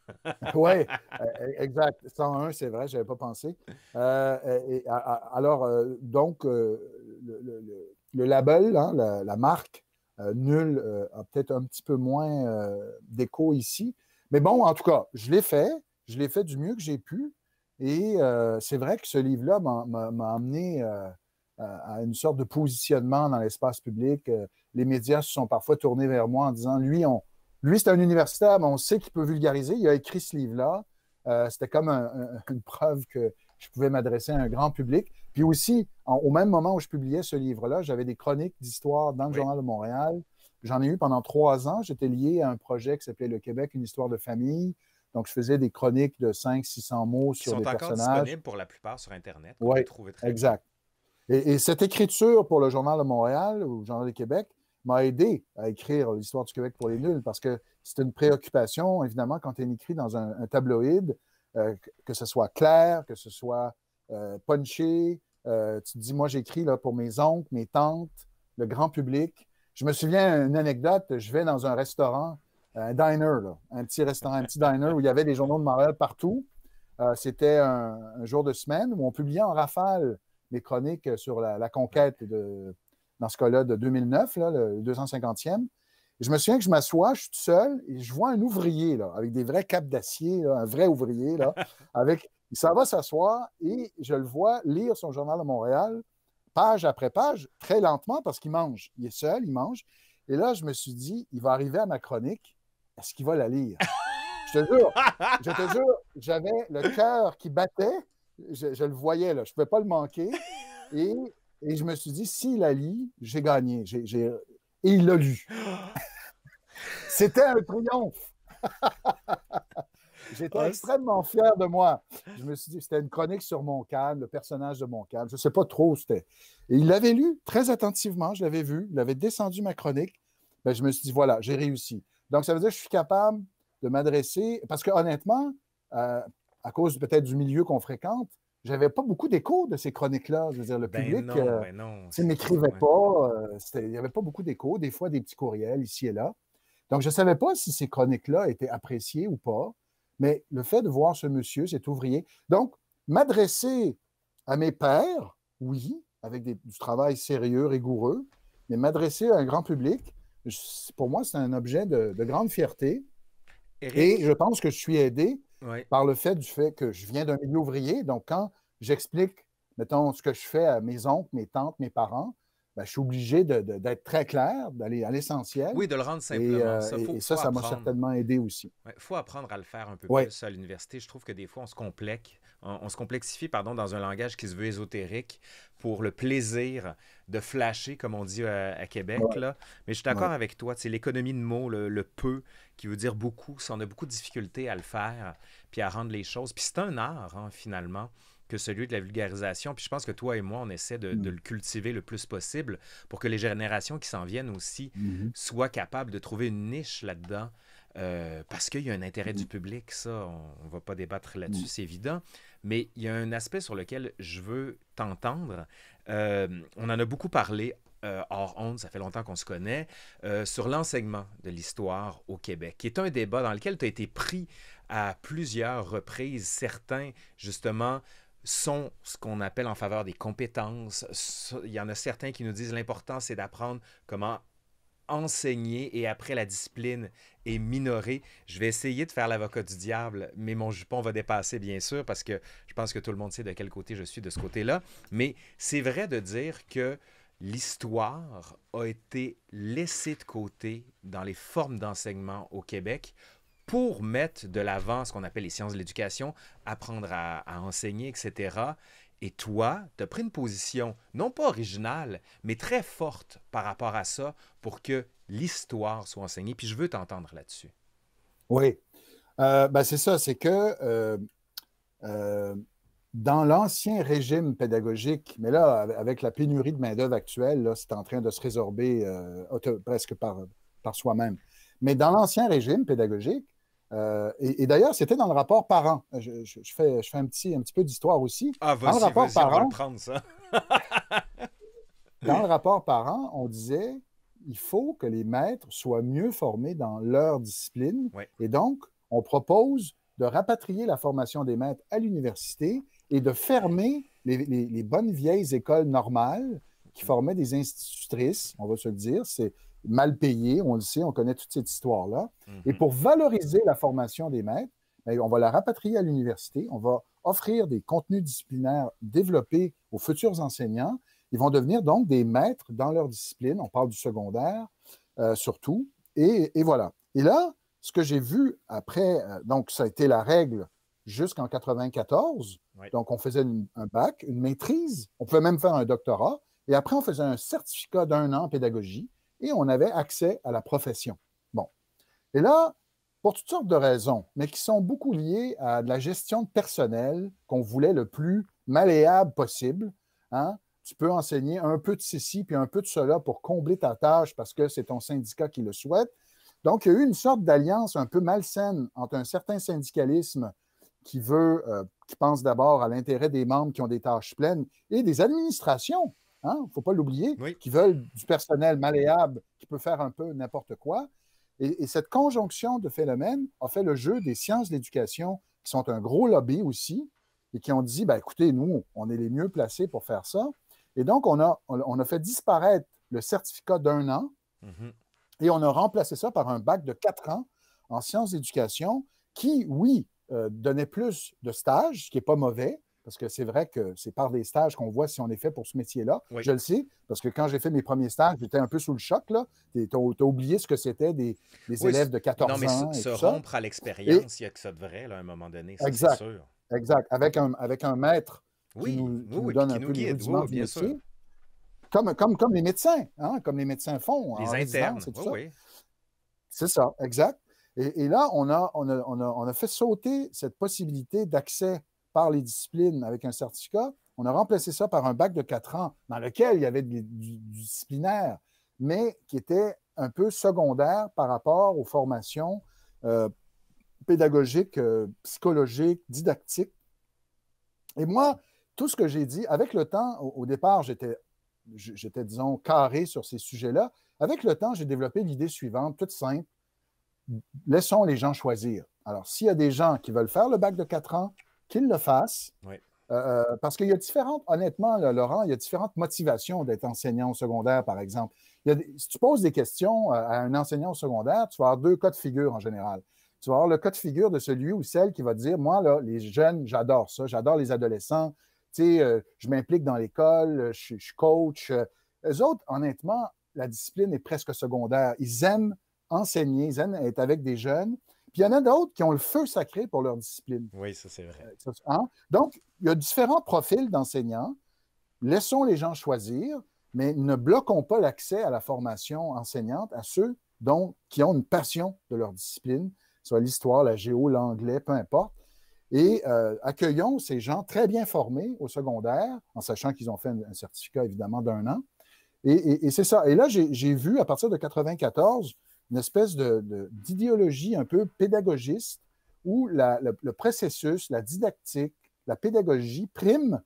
*laughs* oui, e, exact. 101, c'est vrai, je n'avais pas pensé. alors, donc, le, label, hein, la, la, marque, euh, Nul, euh, a peut-être un petit peu moins d'écho ici, mais bon, en tout cas, je l'ai fait. Je l'ai fait du mieux que j'ai pu. Et euh, c'est vrai que ce livre-là m'a amené euh, à une sorte de positionnement dans l'espace public. Euh, les médias se sont parfois tournés vers moi en disant Lui, on, lui c'est un universitaire, mais on sait qu'il peut vulgariser. Il a écrit ce livre-là. C'était comme une preuve que je pouvais m'adresser à un grand public. Puis aussi, au même moment où je publiais ce livre-là, j'avais des chroniques d'histoire dans le Journal de Montréal. J'en ai eu pendant trois ans. J'étais lié à un projet qui s'appelait Le Québec, une histoire de famille. Donc, je faisais des chroniques de 500-600 mots sur des personnages. sont encore disponibles pour la plupart sur Internet. Oui, exact. Et, cette écriture pour le Journal de Montréal ou le Journal du Québec m'a aidé à écrire l'histoire du Québec pour les nuls parce que c'est une préoccupation, évidemment, quand on écrit dans un, tabloïd, euh, que ce soit clair, que ce soit euh, punché. Euh, tu te dis, moi, j'écris pour mes oncles, mes tantes, le grand public. Je me souviens une anecdote, je vais dans un restaurant, un diner, un petit restaurant, un petit diner où il y avait des journaux de Montréal partout. Euh, c'était un, jour de semaine où on publiait en rafale les chroniques sur la, conquête, de, dans ce cas-là, de 2009, le 250e. je me souviens que je m'assois, je suis tout seul, et je vois un ouvrier, là, avec des vrais capes d'acier, un vrai ouvrier, là, *laughs* avec... Il s'en va s'asseoir et je le vois lire son journal de Montréal page après page, très lentement, parce qu'il mange. Il est seul, il mange. Et là, je me suis dit, il va arriver à ma chronique. Est-ce qu'il va la lire? Je te jure, je te jure, j'avais le cœur qui battait. Je, le voyais, là. Je ne pouvais pas le manquer. Et, je me suis dit, s'il la lit, j'ai gagné. Et il l'a lu. *gasps* C'était un triomphe. *laughs* J'étais extrêmement fier de moi. Je me suis dit, c'était une chronique sur mon calme, le personnage de mon calme. Je ne sais pas trop où c'était. Et il l'avait lu très attentivement, je l'avais vu, il avait descendu ma chronique. Ben, je me suis dit, voilà, j'ai réussi. Donc, ça veut dire que je suis capable de m'adresser, parce que honnêtement, euh, à cause peut-être du milieu qu'on fréquente, j'avais pas beaucoup d'écho de ces chroniques-là. Je veux dire, le ben public ne euh, ben m'écrivait pas. Euh, il n'y avait pas beaucoup d'écho. Des fois, des petits courriels ici et là. Donc, je ne savais pas si ces chroniques-là étaient appréciées ou pas. Mais le fait de voir ce monsieur, cet ouvrier, donc m'adresser à mes pères, oui, avec du travail sérieux, rigoureux, mais m'adresser à un grand public, pour moi, c'est un objet de, grande fierté. Et je pense que je suis aidé par le fait du fait que je viens d'un milieu ouvrier. Donc, quand j'explique, mettons, ce que je fais à mes oncles, mes tantes, mes parents, ben, je suis obligé d'être très clair, d'aller à l'essentiel. Oui, de le rendre euh, simplement. Et, ça, ça, m'a certainement aidé aussi. Il faut apprendre à le faire un peu plus à l'université. Je trouve que des fois, on se complexe, on, se complexifie pardon, dans un langage qui se veut ésotérique pour le plaisir de flasher, comme on dit euh, à, Québec. Là. Mais je suis d'accord avec toi. C'est l'économie de mots, le, peu, qui veut dire beaucoup. Ça, on a beaucoup de difficultés à le faire, puis à rendre les choses. Puis c'est un art, hein, finalement que celui de la vulgarisation. Puis je pense que toi et moi, on essaie de, mm. le cultiver le plus possible pour que les générations qui s'en viennent aussi mm-hmm. soient capables de trouver une niche là-dedans. Euh, parce qu'il y a un intérêt du mm. public, ça, on ne va pas débattre là-dessus, mm. c'est évident. Mais il y a un aspect sur lequel je veux t'entendre. Euh, on en a beaucoup parlé euh, hors honte, ça fait longtemps qu'on se connaît, sur l'enseignement de l'histoire au Québec, qui est un débat dans lequel tu as été pris à plusieurs reprises, certains justement sont ce qu'on appelle en faveur des compétences. Il y en a certains qui nous disent l'important, c'est d'apprendre comment enseigner et après la discipline est minorée. Je vais essayer de faire l'avocat du diable, mais mon jupon va dépasser, bien sûr, parce que je pense que tout le monde sait de quel côté je suis de ce côté-là. Mais c'est vrai de dire que l'histoire a été laissée de côté dans les formes d'enseignement au Québec pour mettre de l'avant ce qu'on appelle les sciences de l'éducation, apprendre à, enseigner, etc. Et toi, tu as pris une position non pas originale, mais très forte par rapport à ça pour que l'histoire soit enseignée. Puis je veux t'entendre là-dessus. Oui. Euh, ben, c'est ça, c'est que euh, euh, dans l'ancien régime pédagogique, mais là, avec la pénurie de main-d'œuvre actuelle, là c'est en train de se résorber euh, presque par, par soi-même. Mais dans l'ancien régime pédagogique, euh, et, d'ailleurs, c'était dans le rapport parent. Euh, je, je, fais, je fais un petit, un petit peu d'histoire aussi. Ah, dans le rapport par on le prendre, ça. dans le rapport parent, on disait il faut que les maîtres soient mieux formés dans leur discipline. Et donc, on propose de rapatrier la formation des maîtres à l'université et de fermer les, les bonnes vieilles écoles normales qui formaient des institutrices, on va se le dire. C'est, mal payés, on le sait, on connaît toute cette histoire-là. Et mhm. pour valoriser la formation des maîtres, ben, on va la rapatrier à l'université, on va offrir des contenus disciplinaires développés aux futurs enseignants. Ils vont devenir donc des maîtres dans leur discipline. On parle du secondaire euh, surtout. Et, voilà. Et là, ce que j'ai vu après, euh, donc ça a été la règle jusqu'en 94. Donc on faisait un bac, une maîtrise. On pouvait même faire un doctorat. Et après, on faisait un certificat d'un an en pédagogie et on avait accès à la profession. Bon. Et là, pour toutes sortes de raisons, mais qui sont beaucoup liées à de la gestion de personnel qu'on voulait le plus malléable possible. Hein, tu peux enseigner un peu de ceci puis un peu de cela pour combler ta tâche parce que c'est ton syndicat qui le souhaite. Donc, il y a eu une sorte d'alliance un peu malsaine entre un certain syndicalisme qui veut, euh, qui pense d'abord à l'intérêt des membres qui ont des tâches pleines et des administrations il hein, ne faut pas l'oublier, qui veulent du personnel malléable qui peut faire un peu n'importe quoi. Et, cette conjonction de phénomènes a fait le jeu des sciences de l'éducation, qui sont un gros lobby aussi, et qui ont dit, ben, écoutez, nous, on est les mieux placés pour faire ça. Et donc, on a, on a fait disparaître le certificat d'un an mhm. et on a remplacé ça par un bac de quatre ans en sciences d'éducation qui, oui, euh, donnait plus de stages, ce qui n'est pas mauvais, parce que c'est vrai que c'est par des stages qu'on voit si on est fait pour ce métier-là. Je le sais, parce que quand j'ai fait mes premiers stages, j'étais un peu sous le choc. Tu as, oublié ce que c'était des, élèves de 14 ans. Non, mais se, rompre à l'expérience, il y a que ça de vrai, là, à un moment donné, exact, Exact, avec un, avec un maître qui nous, donne un peu de du bien sûr. Comme, comme, comme les médecins, hein, comme les médecins font. Les internes, tout C'est ça, exact. Et, là, on, a, on a fait sauter cette possibilité d'accès par les disciplines avec un certificat, on a remplacé ça par un bac de 4 ans dans lequel il y avait du, disciplinaire, mais qui était un peu secondaire par rapport aux formations euh, pédagogiques, euh, psychologiques, didactiques. Et moi, tout ce que j'ai dit, avec le temps, au, départ, j'étais, j'étais, disons, carré sur ces sujets-là. Avec le temps, j'ai développé l'idée suivante, toute simple. Laissons les gens choisir. Alors, s'il y a des gens qui veulent faire le bac de 4 ans, qu'il le fasse. Euh, euh, parce qu'il y a différentes, honnêtement, Laurent, il y a différentes motivations d'être enseignant au secondaire, par exemple. si tu poses des questions euh, à un enseignant au secondaire, tu vas avoir deux cas de figure en général. Tu vas avoir le cas de figure de celui ou celle qui va dire Moi, là, les jeunes, j'adore ça, j'adore les adolescents, tu sais, je m'implique dans l'école, je, je coach. Les autres, honnêtement, la discipline est presque secondaire. Ils aiment enseigner, ils aiment être avec des jeunes, il y en a d'autres qui ont le feu sacré pour leur discipline. Oui, ça c'est vrai. Euh, hein? Donc, il y a différents profils d'enseignants. Laissons les gens choisir, mais ne bloquons pas l'accès à la formation enseignante à ceux dont, qui ont une passion de leur discipline, soit l'histoire, la géo, l'anglais, peu importe. Et euh, accueillons ces gens très bien formés au secondaire, en sachant qu'ils ont fait un, certificat évidemment d'un an. Et, et c'est ça. Et là, j'ai vu à partir de 1994, une espèce d'idéologie de, un peu pédagogiste où le, processus, la didactique, la pédagogie prime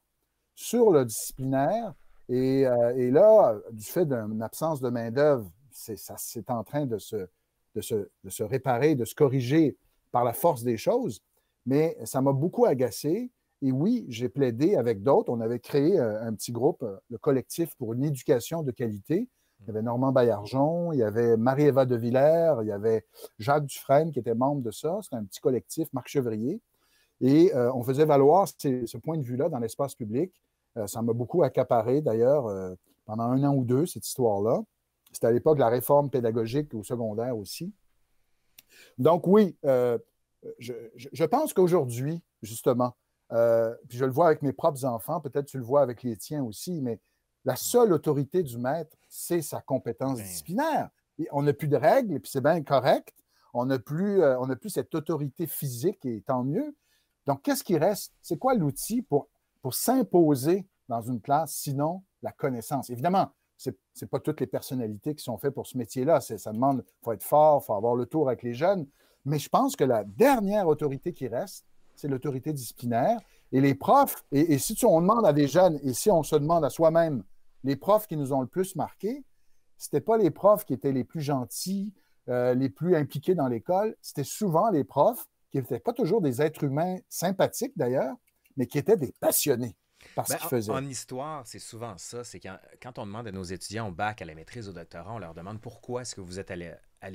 sur le disciplinaire. Et, euh, là, du fait d'une absence de main-d'œuvre, c'est en train de, se, de se réparer, de se corriger par la force des choses. Mais ça m'a beaucoup agacé. Et oui, j'ai plaidé avec d'autres. On avait créé euh, un petit groupe, euh, le collectif pour une éducation de qualité, Mmh. Il y avait Normand Baillargeon, il y avait marie eva de Villers, il y avait Jacques Dufresne qui était membre de ça. C'était un petit collectif, Marc Chevrier. Et euh, on faisait valoir ce point de vue-là dans l'espace public. Euh, ça m'a beaucoup accaparé, d'ailleurs, euh, pendant un an ou deux, cette histoire-là. C'était à l'époque de la réforme pédagogique au secondaire aussi. Donc oui, je, je, pense qu'aujourd'hui, justement, puis je le vois avec mes propres enfants, peut-être tu le vois avec les tiens aussi, mais la seule autorité du maître, c'est sa compétence ben. disciplinaire. on n'a plus de règles, et puis c'est bien correct. On n'a plus, euh, plus cette autorité physique, et tant mieux. Donc, qu'est-ce qui reste? C'est quoi l'outil pour, pour s'imposer dans une classe, sinon la connaissance? Évidemment, ce n'est pas toutes les personnalités qui sont faites pour ce métier-là. Ça demande, il faut être fort, il faut avoir le tour avec les jeunes. Mais je pense que la dernière autorité qui reste, c'est l'autorité disciplinaire. Et les profs, et, si on demande à des jeunes, et si on se demande à soi-même, les profs qui nous ont le plus marqués, ce n'étaient pas les profs qui étaient les plus gentils, euh, les plus impliqués dans l'école, c'était souvent les profs qui n'étaient pas toujours des êtres humains sympathiques d'ailleurs, mais qui étaient des passionnés. ce ben, qu'ils faisaient. En, histoire, c'est souvent ça. C'est quand, on demande à nos étudiants au bac, à la maîtrise, au doctorat, on leur demande pourquoi est-ce que vous êtes allé,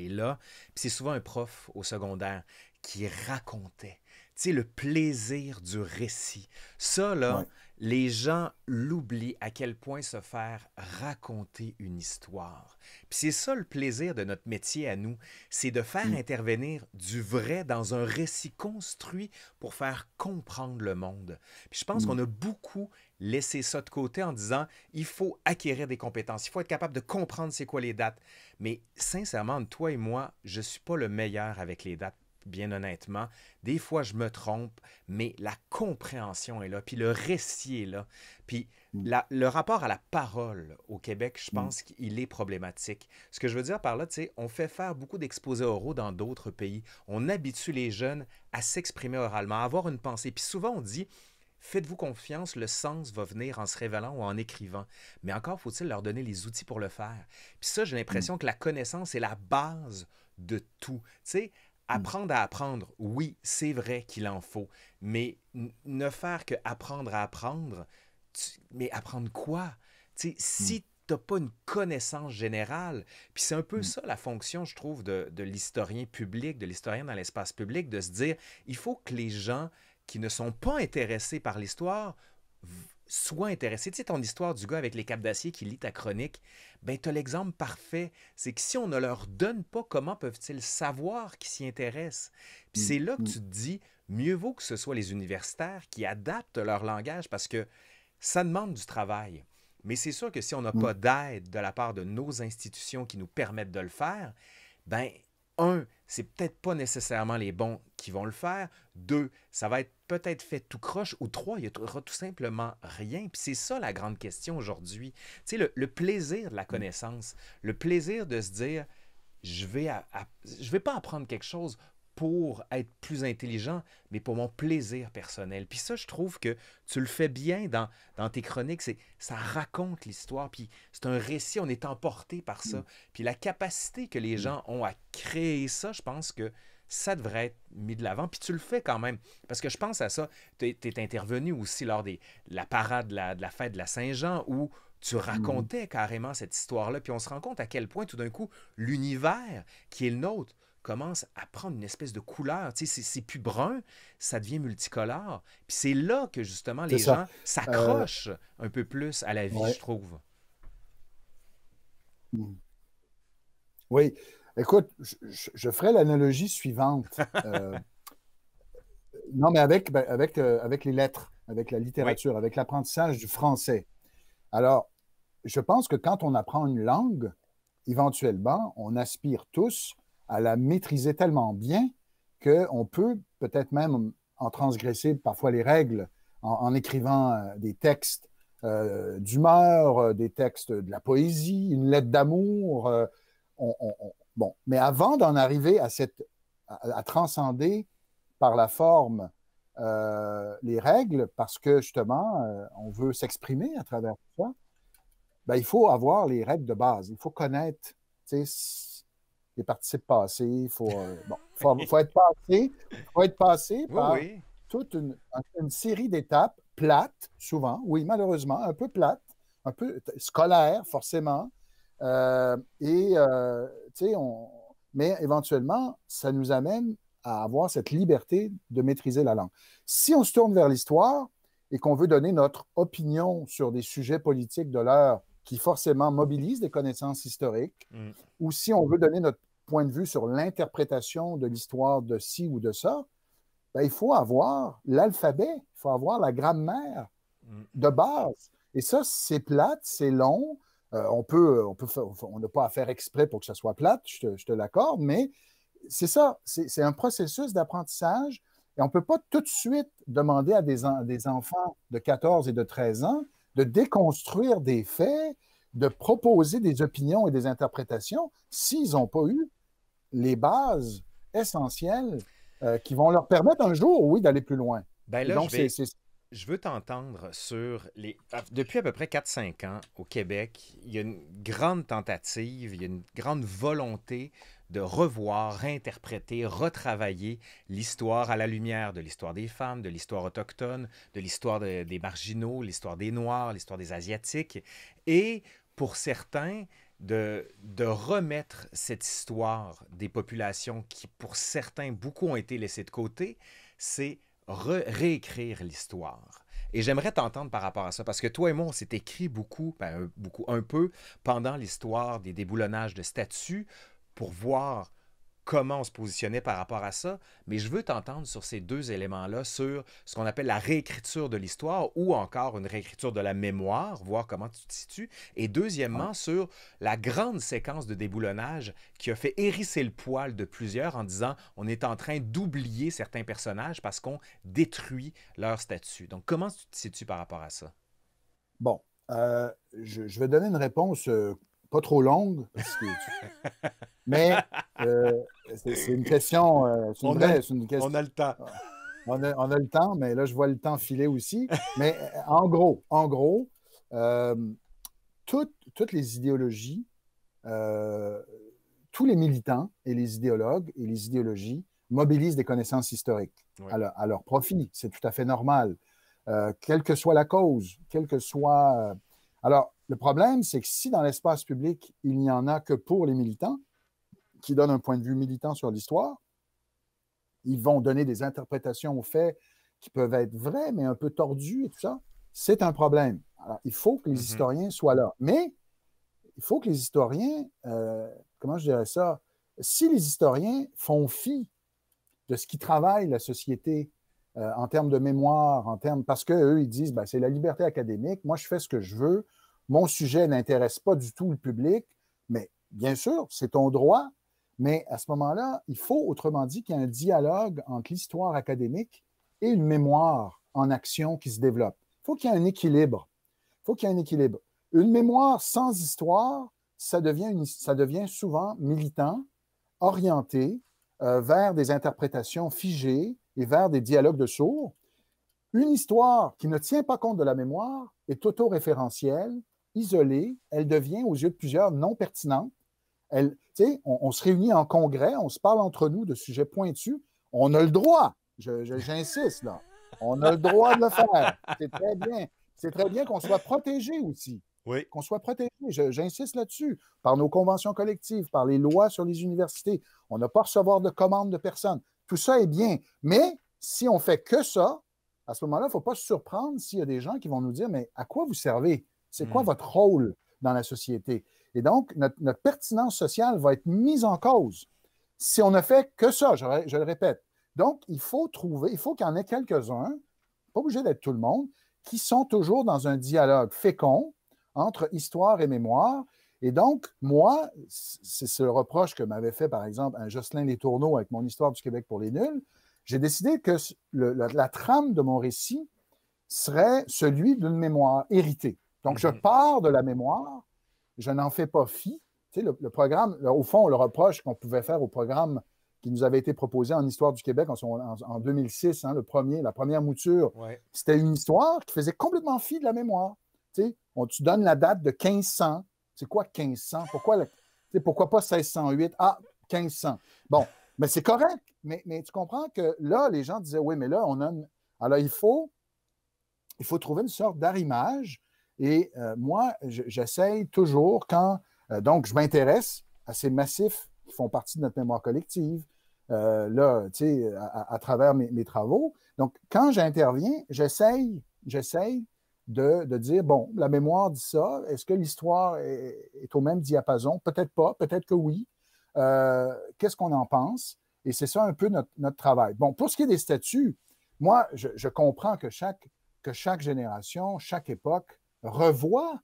là. Puis c'est souvent un prof au secondaire qui racontait sais, le plaisir du récit. Ça, là, les gens l'oublient à quel point se faire raconter une histoire. Puis c'est ça le plaisir de notre métier à nous, c'est de faire mm. intervenir du vrai dans un récit construit pour faire comprendre le monde. Puis je pense mm. qu'on a beaucoup laissé ça de côté en disant, il faut acquérir des compétences, il faut être capable de comprendre c'est quoi les dates. Mais sincèrement, toi et moi, je ne suis pas le meilleur avec les dates bien honnêtement. Des fois, je me trompe, mais la compréhension est là, puis le récit est là. Puis mm. le rapport à la parole au Québec, je mm. pense qu'il est problématique. Ce que je veux dire par là, tu sais, on fait faire beaucoup d'exposés oraux dans d'autres pays. On habitue les jeunes à s'exprimer oralement, à avoir une pensée. Puis souvent, on dit, Faites-vous confiance, le sens va venir en se révélant ou en écrivant. Mais encore faut-il leur donner les outils pour le faire. Puis ça, j'ai mm. l'impression que la connaissance est la base de tout. Tu sais, Mm. Apprendre à apprendre, oui, c'est vrai qu'il en faut, mais ne faire que apprendre à apprendre, mais apprendre quoi? Mm. si tu n'as pas une connaissance générale, puis c'est un peu mm. ça la fonction, je trouve, de, de l'historien public, de l'historien dans l'espace public, de se dire, il faut que les gens qui ne sont pas intéressés par l'histoire soit intéressé. Tu sais, ton histoire du gars avec les capes d'acier qui lit ta chronique, ben, tu as l'exemple parfait. C'est que si on ne leur donne pas, comment peuvent-ils savoir qui s'y intéressent? Puis mmh, c'est là que mmh. tu te dis, mieux vaut que ce soit les universitaires qui adaptent leur langage parce que ça demande du travail. Mais c'est sûr que si on n'a pas mmh. d'aide de la part de nos institutions qui nous permettent de le faire, ben, un, c'est peut-être pas nécessairement les bons qui vont le faire. Deux, ça va être peut-être fait tout croche, ou trois, il y aura tout simplement rien. Puis c'est ça la grande question aujourd'hui. Tu sais, le, plaisir de la mm. connaissance, le plaisir de se dire, je vais, je vais pas apprendre quelque chose pour être plus intelligent, mais pour mon plaisir personnel. Puis ça, je trouve que tu le fais bien dans, tes chroniques. C'est, ça raconte l'histoire, puis c'est un récit, on est emporté par ça. Mm. Puis la capacité que les mm. gens ont à créer ça, je pense que ça devrait être mis de l'avant. Puis tu le fais quand même. Parce que je pense à ça. Tu es, intervenu aussi lors des, la parade de la, de la fête de la Saint-Jean où tu mhm. racontais carrément cette histoire-là. Puis on se rend compte à quel point tout d'un coup, l'univers qui est le nôtre commence à prendre une espèce de couleur. Tu sais, c'est plus brun, ça devient multicolore. Puis c'est là que justement les gens s'accrochent euh, un peu plus à la vie, je trouve. Oui, Oui, Écoute, je, ferai l'analogie suivante. *laughs* Euh, non, mais avec, ben, avec, euh, avec les lettres, avec la littérature, avec l'apprentissage du français. Alors, je pense que quand on apprend une langue, éventuellement, on aspire tous à la maîtriser tellement bien qu'on peut peut-être même en transgresser parfois les règles en, écrivant euh, des textes d'humeur, des textes de la poésie, une lettre d'amour. on, Bon, mais avant d'en arriver à, cette, à, transcender par la forme euh, les règles, parce que justement, euh, on veut s'exprimer à travers ça, ben, il faut avoir les règles de base. Il faut connaître les participes passés. Il faut, euh, *laughs* faut, être passé, faut être passé par toute une série d'étapes plates, souvent, oui, malheureusement, un peu plates, un peu scolaires, forcément, euh, et, euh, tu sais, on... mais éventuellement, ça nous amène à avoir cette liberté de maîtriser la langue. Si on se tourne vers l'histoire et qu'on veut donner notre opinion sur des sujets politiques de l'heure qui forcément mobilisent des connaissances historiques, mm. ou si on veut donner notre point de vue sur l'interprétation de l'histoire de ci ou de ça, ben, il faut avoir l'alphabet, il faut avoir la grammaire mm. de base. Et ça, c'est plate, c'est long, euh, on peut, euh, on peut, on n'a pas à faire exprès pour que ça soit plate, je te, l'accorde, mais c'est ça, c'est un processus d'apprentissage et on ne peut pas tout de suite demander à des, enfants de 14 et de 13 ans de déconstruire des faits, de proposer des opinions et des interprétations s'ils n'ont pas eu les bases essentielles euh, qui vont leur permettre un jour, oui, d'aller plus loin. Ben donc, c'est je veux t'entendre sur les. Ah, depuis à peu près 4-5 ans, au Québec, il y a une grande tentative, il y a une grande volonté de revoir, réinterpréter, retravailler l'histoire à la lumière de l'histoire des femmes, de l'histoire autochtone, de l'histoire des marginaux, l'histoire des Noirs, l'histoire des Asiatiques. Et pour certains, de, de, remettre cette histoire des populations qui, pour certains, beaucoup ont été laissées de côté, c'est réécrire l'histoire. Et j'aimerais t'entendre par rapport à ça, parce que toi et moi, on s'est écrit beaucoup, ben, euh, beaucoup, un peu, pendant l'histoire des déboulonnages de statues pour voir comment on se positionnait par rapport à ça, mais je veux t'entendre sur ces deux éléments-là, sur ce qu'on appelle la réécriture de l'histoire ou encore une réécriture de la mémoire, voir comment tu te situes, et deuxièmement sur la grande séquence de déboulonnage qui a fait hérisser le poil de plusieurs en disant on est en train d'oublier certains personnages parce qu'on détruit leur statut. Donc comment tu te situes par rapport à ça? Bon, euh, je, je, vais donner une réponse euh, pas trop longue. *laughs* Mais euh, c'est une question. Euh, une on, a, on a le temps. Ah, on a, le temps, mais là, je vois le temps filer aussi. Mais euh, en gros, en gros, toutes, toutes, les idéologies, tous les militants et les idéologues et les idéologies mobilisent des connaissances historiques à, leur, profit. C'est tout à fait normal. quelle que soit la cause, quelle que soit alors, le problème, c'est que si dans l'espace public, il n'y en a que pour les militants, qui donnent un point de vue militant sur l'histoire, ils vont donner des interprétations aux faits qui peuvent être vraies, mais un peu tordues et tout ça, c'est un problème. il faut que les mhm. historiens soient là. Mais il faut que les historiens, euh, comment je dirais ça, si les historiens font fi de ce qui travaille la société euh, en termes de mémoire, en termes, parce qu'eux, ils disent, ben, c'est la liberté académique, moi, je fais ce que je veux, mon sujet n'intéresse pas du tout le public, mais bien sûr, c'est ton droit, mais à ce moment-là, il faut, autrement dit, qu'il y ait un dialogue entre l'histoire académique et une mémoire en action qui se développe. Il faut qu'il y ait un équilibre. Il faut qu'il y ait un équilibre. Une mémoire sans histoire, ça devient, ça devient souvent militant, orienté euh, vers des interprétations figées et vers des dialogues de sourds. Une histoire qui ne tient pas compte de la mémoire est autoréférentielle, isolée, elle devient aux yeux de plusieurs non pertinente. Elle, on, se réunit en congrès, on se parle entre nous de sujets pointus. On a le droit, j'insiste là, on a le droit de le faire. C'est très bien. C'est très bien qu'on soit protégé aussi. Oui. Qu'on soit protégé, j'insiste là-dessus, par nos conventions collectives, par les lois sur les universités. On n'a pas à recevoir de commandes de personnes. Tout ça est bien. Mais si on fait que ça, à ce moment-là, il ne faut pas se surprendre s'il y a des gens qui vont nous dire Mais à quoi vous servez c'est quoi hmm. votre rôle dans la société? Et donc, notre, pertinence sociale va être mise en cause si on ne fait que ça, je, le répète. Donc, il faut trouver, il faut qu'il y en ait quelques-uns, pas obligé d'être tout le monde, qui sont toujours dans un dialogue fécond entre histoire et mémoire. Et donc, moi, c'est le reproche que m'avait fait, par exemple, un Jocelyn Des Tourneaux avec mon histoire du Québec pour les nuls. J'ai décidé que la, la trame de mon récit serait celui d'une mémoire héritée. Donc, je mhm. pars de la mémoire, je n'en fais pas fi. Tu sais, le, programme, au fond, le reproche qu'on pouvait faire au programme qui nous avait été proposé en Histoire du Québec en, 2006, hein, le premier, la première mouture, c'était une histoire qui faisait complètement fi de la mémoire. Tu, sais, on, te donnes la date de 1500. C'est quoi 1500? Pourquoi, pourquoi pas 1608? Ah, 1500. Bon, mais c'est correct. Mais, tu comprends que là, les gens disaient, oui, mais là, on a... Alors, il faut, il faut trouver une sorte d'arrimage et euh, moi, j'essaye toujours quand, euh, donc, je m'intéresse à ces massifs qui font partie de notre mémoire collective, euh, là, tu sais, à, travers mes, travaux. Donc, quand j'interviens, j'essaye, j'essaye de, de, dire, bon, la mémoire dit ça, est-ce que l'histoire est, au même diapason? Peut-être pas, peut-être que oui. Qu'est-ce qu'on en pense? Et c'est ça un peu notre, travail. Bon, pour ce qui est des statuts, moi, je, je comprends que chaque, que chaque génération, chaque époque revoit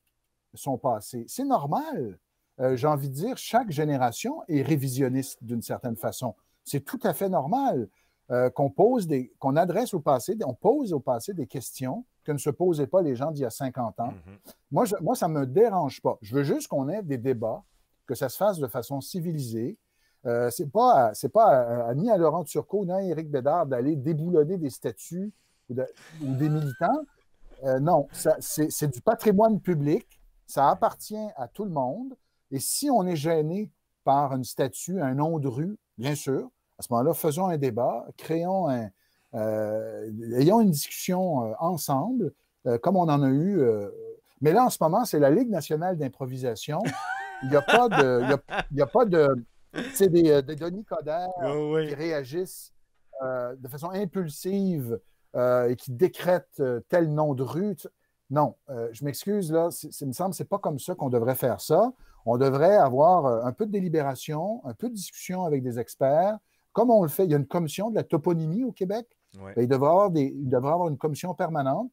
son passé. C'est normal. Euh, j'ai envie de dire, chaque génération est révisionniste d'une certaine façon. C'est tout à fait normal euh, qu'on pose des, qu'on adresse au passé, on pose au passé des questions que ne se posaient pas les gens d'il y a 50 ans. Mhm. moi, moi, ça ne me dérange pas. Je veux juste qu'on ait des débats, que ça se fasse de façon civilisée, euh, c'est pas, c'est pas à, ni à Laurent Turcot ni à Éric Bédard d'aller déboulonner des statuts ou, des militants. Euh, non, c'est du patrimoine public. Ça appartient à tout le monde. Et si on est gêné par une statue, un nom de rue, bien sûr, à ce moment-là, faisons un débat, créons un, euh, ayons une discussion euh, ensemble, comme on en a eu. mais là, en ce moment, c'est la Ligue nationale d'improvisation. Il n'y a pas de. Il y a, pas de c'est des, Denis Coderre oh, qui réagissent de façon impulsive euh, et qui décrète euh, tel nom de rue. Non, euh, je m'excuse, là, il me semble que ce pas comme ça qu'on devrait faire ça. On devrait avoir un peu de délibération, un peu de discussion avec des experts. Comme on le fait, il y a une commission de la toponymie au Québec. Ouais. Ben, il, devrait avoir avoir une commission permanente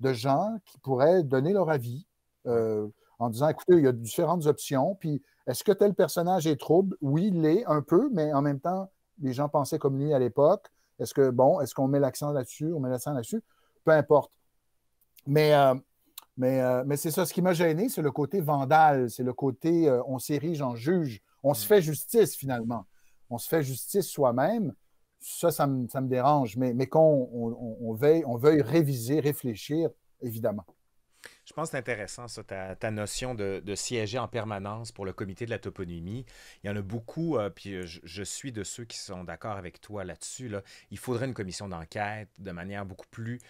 de gens qui pourraient donner leur avis en disant, écoutez, il y a différentes options, puis est-ce que tel personnage est trouble? Oui, il l'est un peu, mais en même temps, les gens pensaient comme lui à l'époque. Est-ce que, bon, est-ce qu'on met l'accent là-dessus? On met l'accent là-dessus? Peu importe. Mais, euh, mais, euh, mais c'est ça. Ce qui m'a gêné, c'est le côté vandal. C'est le côté euh, on s'érige en juge. On se mm. fait justice, finalement. On se fait justice soi-même. Ça, ça me, dérange. Mais, mais qu'on on veuille réviser, réfléchir, évidemment. Je pense que c'est intéressant, ça, ta, notion de, siéger en permanence pour le comité de la toponymie. Il y en a beaucoup, euh, puis euh, je, suis de ceux qui sont d'accord avec toi là-dessus. Il faudrait une commission d'enquête de manière beaucoup plus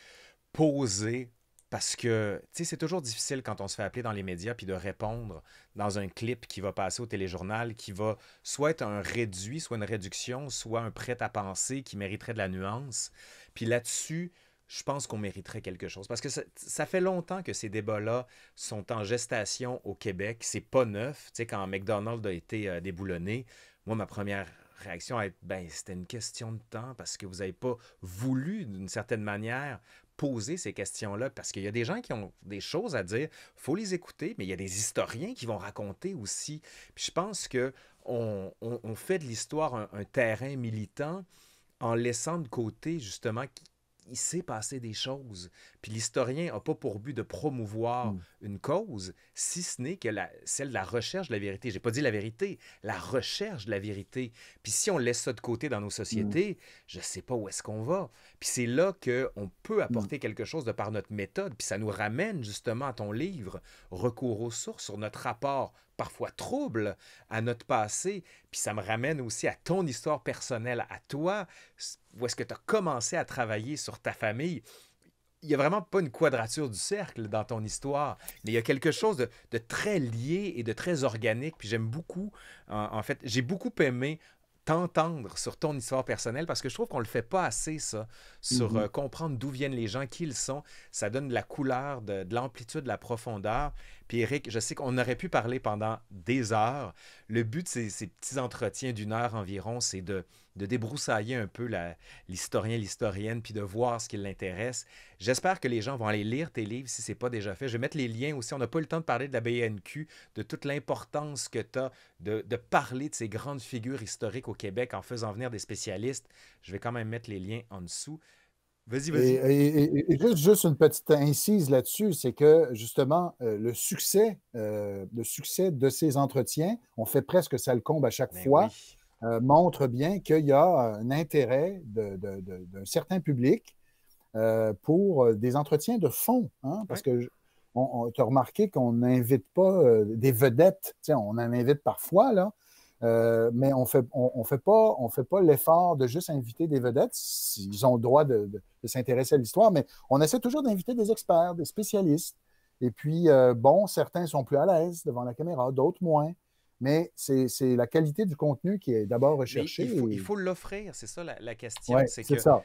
posée. Parce que, tu c'est toujours difficile quand on se fait appeler dans les médias puis de répondre dans un clip qui va passer au téléjournal, qui va soit être un réduit, soit une réduction, soit un prêt à penser qui mériterait de la nuance. Puis là-dessus, je pense qu'on mériterait quelque chose. Parce que ça, fait longtemps que ces débats-là sont en gestation au Québec. C'est pas neuf. Tu sais, quand McDonald's a été euh, déboulonné, moi, ma première réaction a été ben, c'était une question de temps parce que vous n'avez pas voulu, d'une certaine manière, poser ces questions-là parce qu'il y a des gens qui ont des choses à dire, faut les écouter, mais il y a des historiens qui vont raconter aussi. je pense que on, fait de l'histoire un, un, terrain militant en laissant de côté justement il s'est passé des choses. Puis l'historien n'a pas pour but de promouvoir hmm. une cause, si ce n'est que celle de la recherche de la vérité. J'ai pas dit la vérité, la recherche de la vérité. Puis si on laisse ça de côté dans nos sociétés, je hmm. je sais pas où est-ce qu'on va. Puis c'est là qu'on peut hmm. apporter quelque chose de par notre méthode. Puis ça nous ramène justement à ton livre, Recours aux sources, sur notre rapport parfois trouble à notre passé. Puis ça me ramène aussi à ton histoire personnelle, à toi, où est-ce que tu as commencé à travailler sur ta famille il n'y a vraiment pas une quadrature du cercle dans ton histoire, mais il y a quelque chose de, très lié et de très organique. Puis j'aime beaucoup, en, fait, j'ai beaucoup aimé t'entendre sur ton histoire personnelle parce que je trouve qu'on le fait pas assez, ça, sur mm-hmm. euh, comprendre d'où viennent les gens, qui ils sont. Ça donne de la couleur, de l'amplitude, de la profondeur pierre Eric, je sais qu'on aurait pu parler pendant des heures. Le but de ces, petits entretiens d'une heure environ, c'est de, débroussailler un peu l'historien, l'historienne, puis de voir ce qui l'intéresse. J'espère que les gens vont aller lire tes livres si ce n'est pas déjà fait. Je vais mettre les liens aussi. On n'a pas eu le temps de parler de la BNQ, de toute l'importance que tu as de, de parler de ces grandes figures historiques au Québec en faisant venir des spécialistes. Je vais quand même mettre les liens en dessous. Et, juste, une petite incise là-dessus, c'est que justement, euh, le, succès, euh, succès de ces entretiens, on fait presque ça comble à chaque ben fois, euh, montre bien qu'il y a un intérêt d'un certain public pour des entretiens de fond. Hein, parce que tu as remarqué qu'on n'invite pas des vedettes, on en invite parfois, là, euh, mais on fait, ne on, on fait pas, l'effort de juste inviter des vedettes. s'ils ont le droit de, s'intéresser à l'histoire, mais on essaie toujours d'inviter des experts, des spécialistes. Et puis, euh, bon, certains sont plus à l'aise devant la caméra, d'autres moins mais c'est la qualité du contenu qui est d'abord recherchée. il faut l'offrir, c'est ça la, question. c'est ça.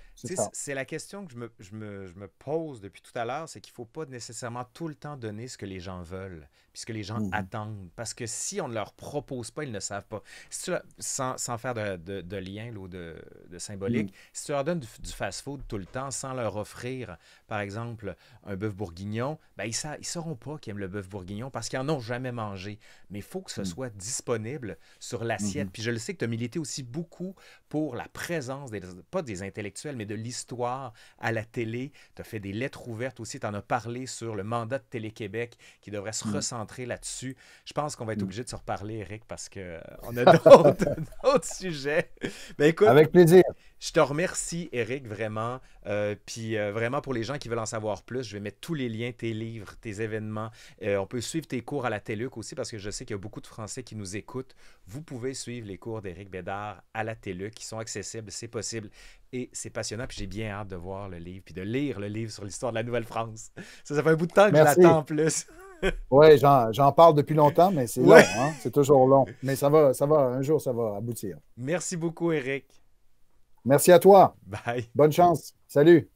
C'est la question que je me, je me, je me pose depuis tout à l'heure, c'est qu'il ne faut pas nécessairement tout le temps donner ce que les gens veulent, puisque ce que les gens mmh attendent. Parce que si on ne leur propose pas, ils ne savent pas. sans, sans, faire de, de, de lien de, symbolique, mmh. si tu leur donnes du, fast-food tout le temps sans leur offrir, par exemple, un bœuf bourguignon, ben ils ne sauront pas qu'ils aiment le bœuf bourguignon parce qu'ils n'en ont jamais mangé. Mais il faut que ce mmh. soit soit disponible sur l'assiette. Mhm. Puis je le sais que tu as milité aussi beaucoup pour la présence, des, pas des intellectuels, mais de l'histoire à la télé. Tu as fait des lettres ouvertes aussi, tu en as parlé sur le mandat de Télé-Québec qui devrait se mhm. recentrer là-dessus. Je pense qu'on va être mhm. obligé de se reparler, Eric, parce qu'on euh, a *laughs* d'autres sujets. Mais ben, écoute, Avec plaisir. Je te remercie, Eric, vraiment. Euh, puis euh, vraiment, pour les gens qui veulent en savoir plus, je vais mettre tous les liens, tes livres, tes événements. Euh, on peut suivre tes cours à la TELUC aussi parce que je sais qu'il y a beaucoup de Français qui nous écoutent. Vous pouvez suivre les cours d'Eric Bédard à la TELUC qui sont accessibles, c'est possible. Et c'est passionnant, puis j'ai bien hâte de voir le livre, puis de lire le livre sur l'histoire de la Nouvelle-France. Ça, fait un bout de temps que je l'attends en plus. *laughs* oui, j'en parle depuis longtemps, mais c'est long, hein. c'est toujours long. Mais ça va, ça va, un jour, ça va aboutir. Merci beaucoup, Eric. Merci à toi. Bye. Bonne chance. Salut.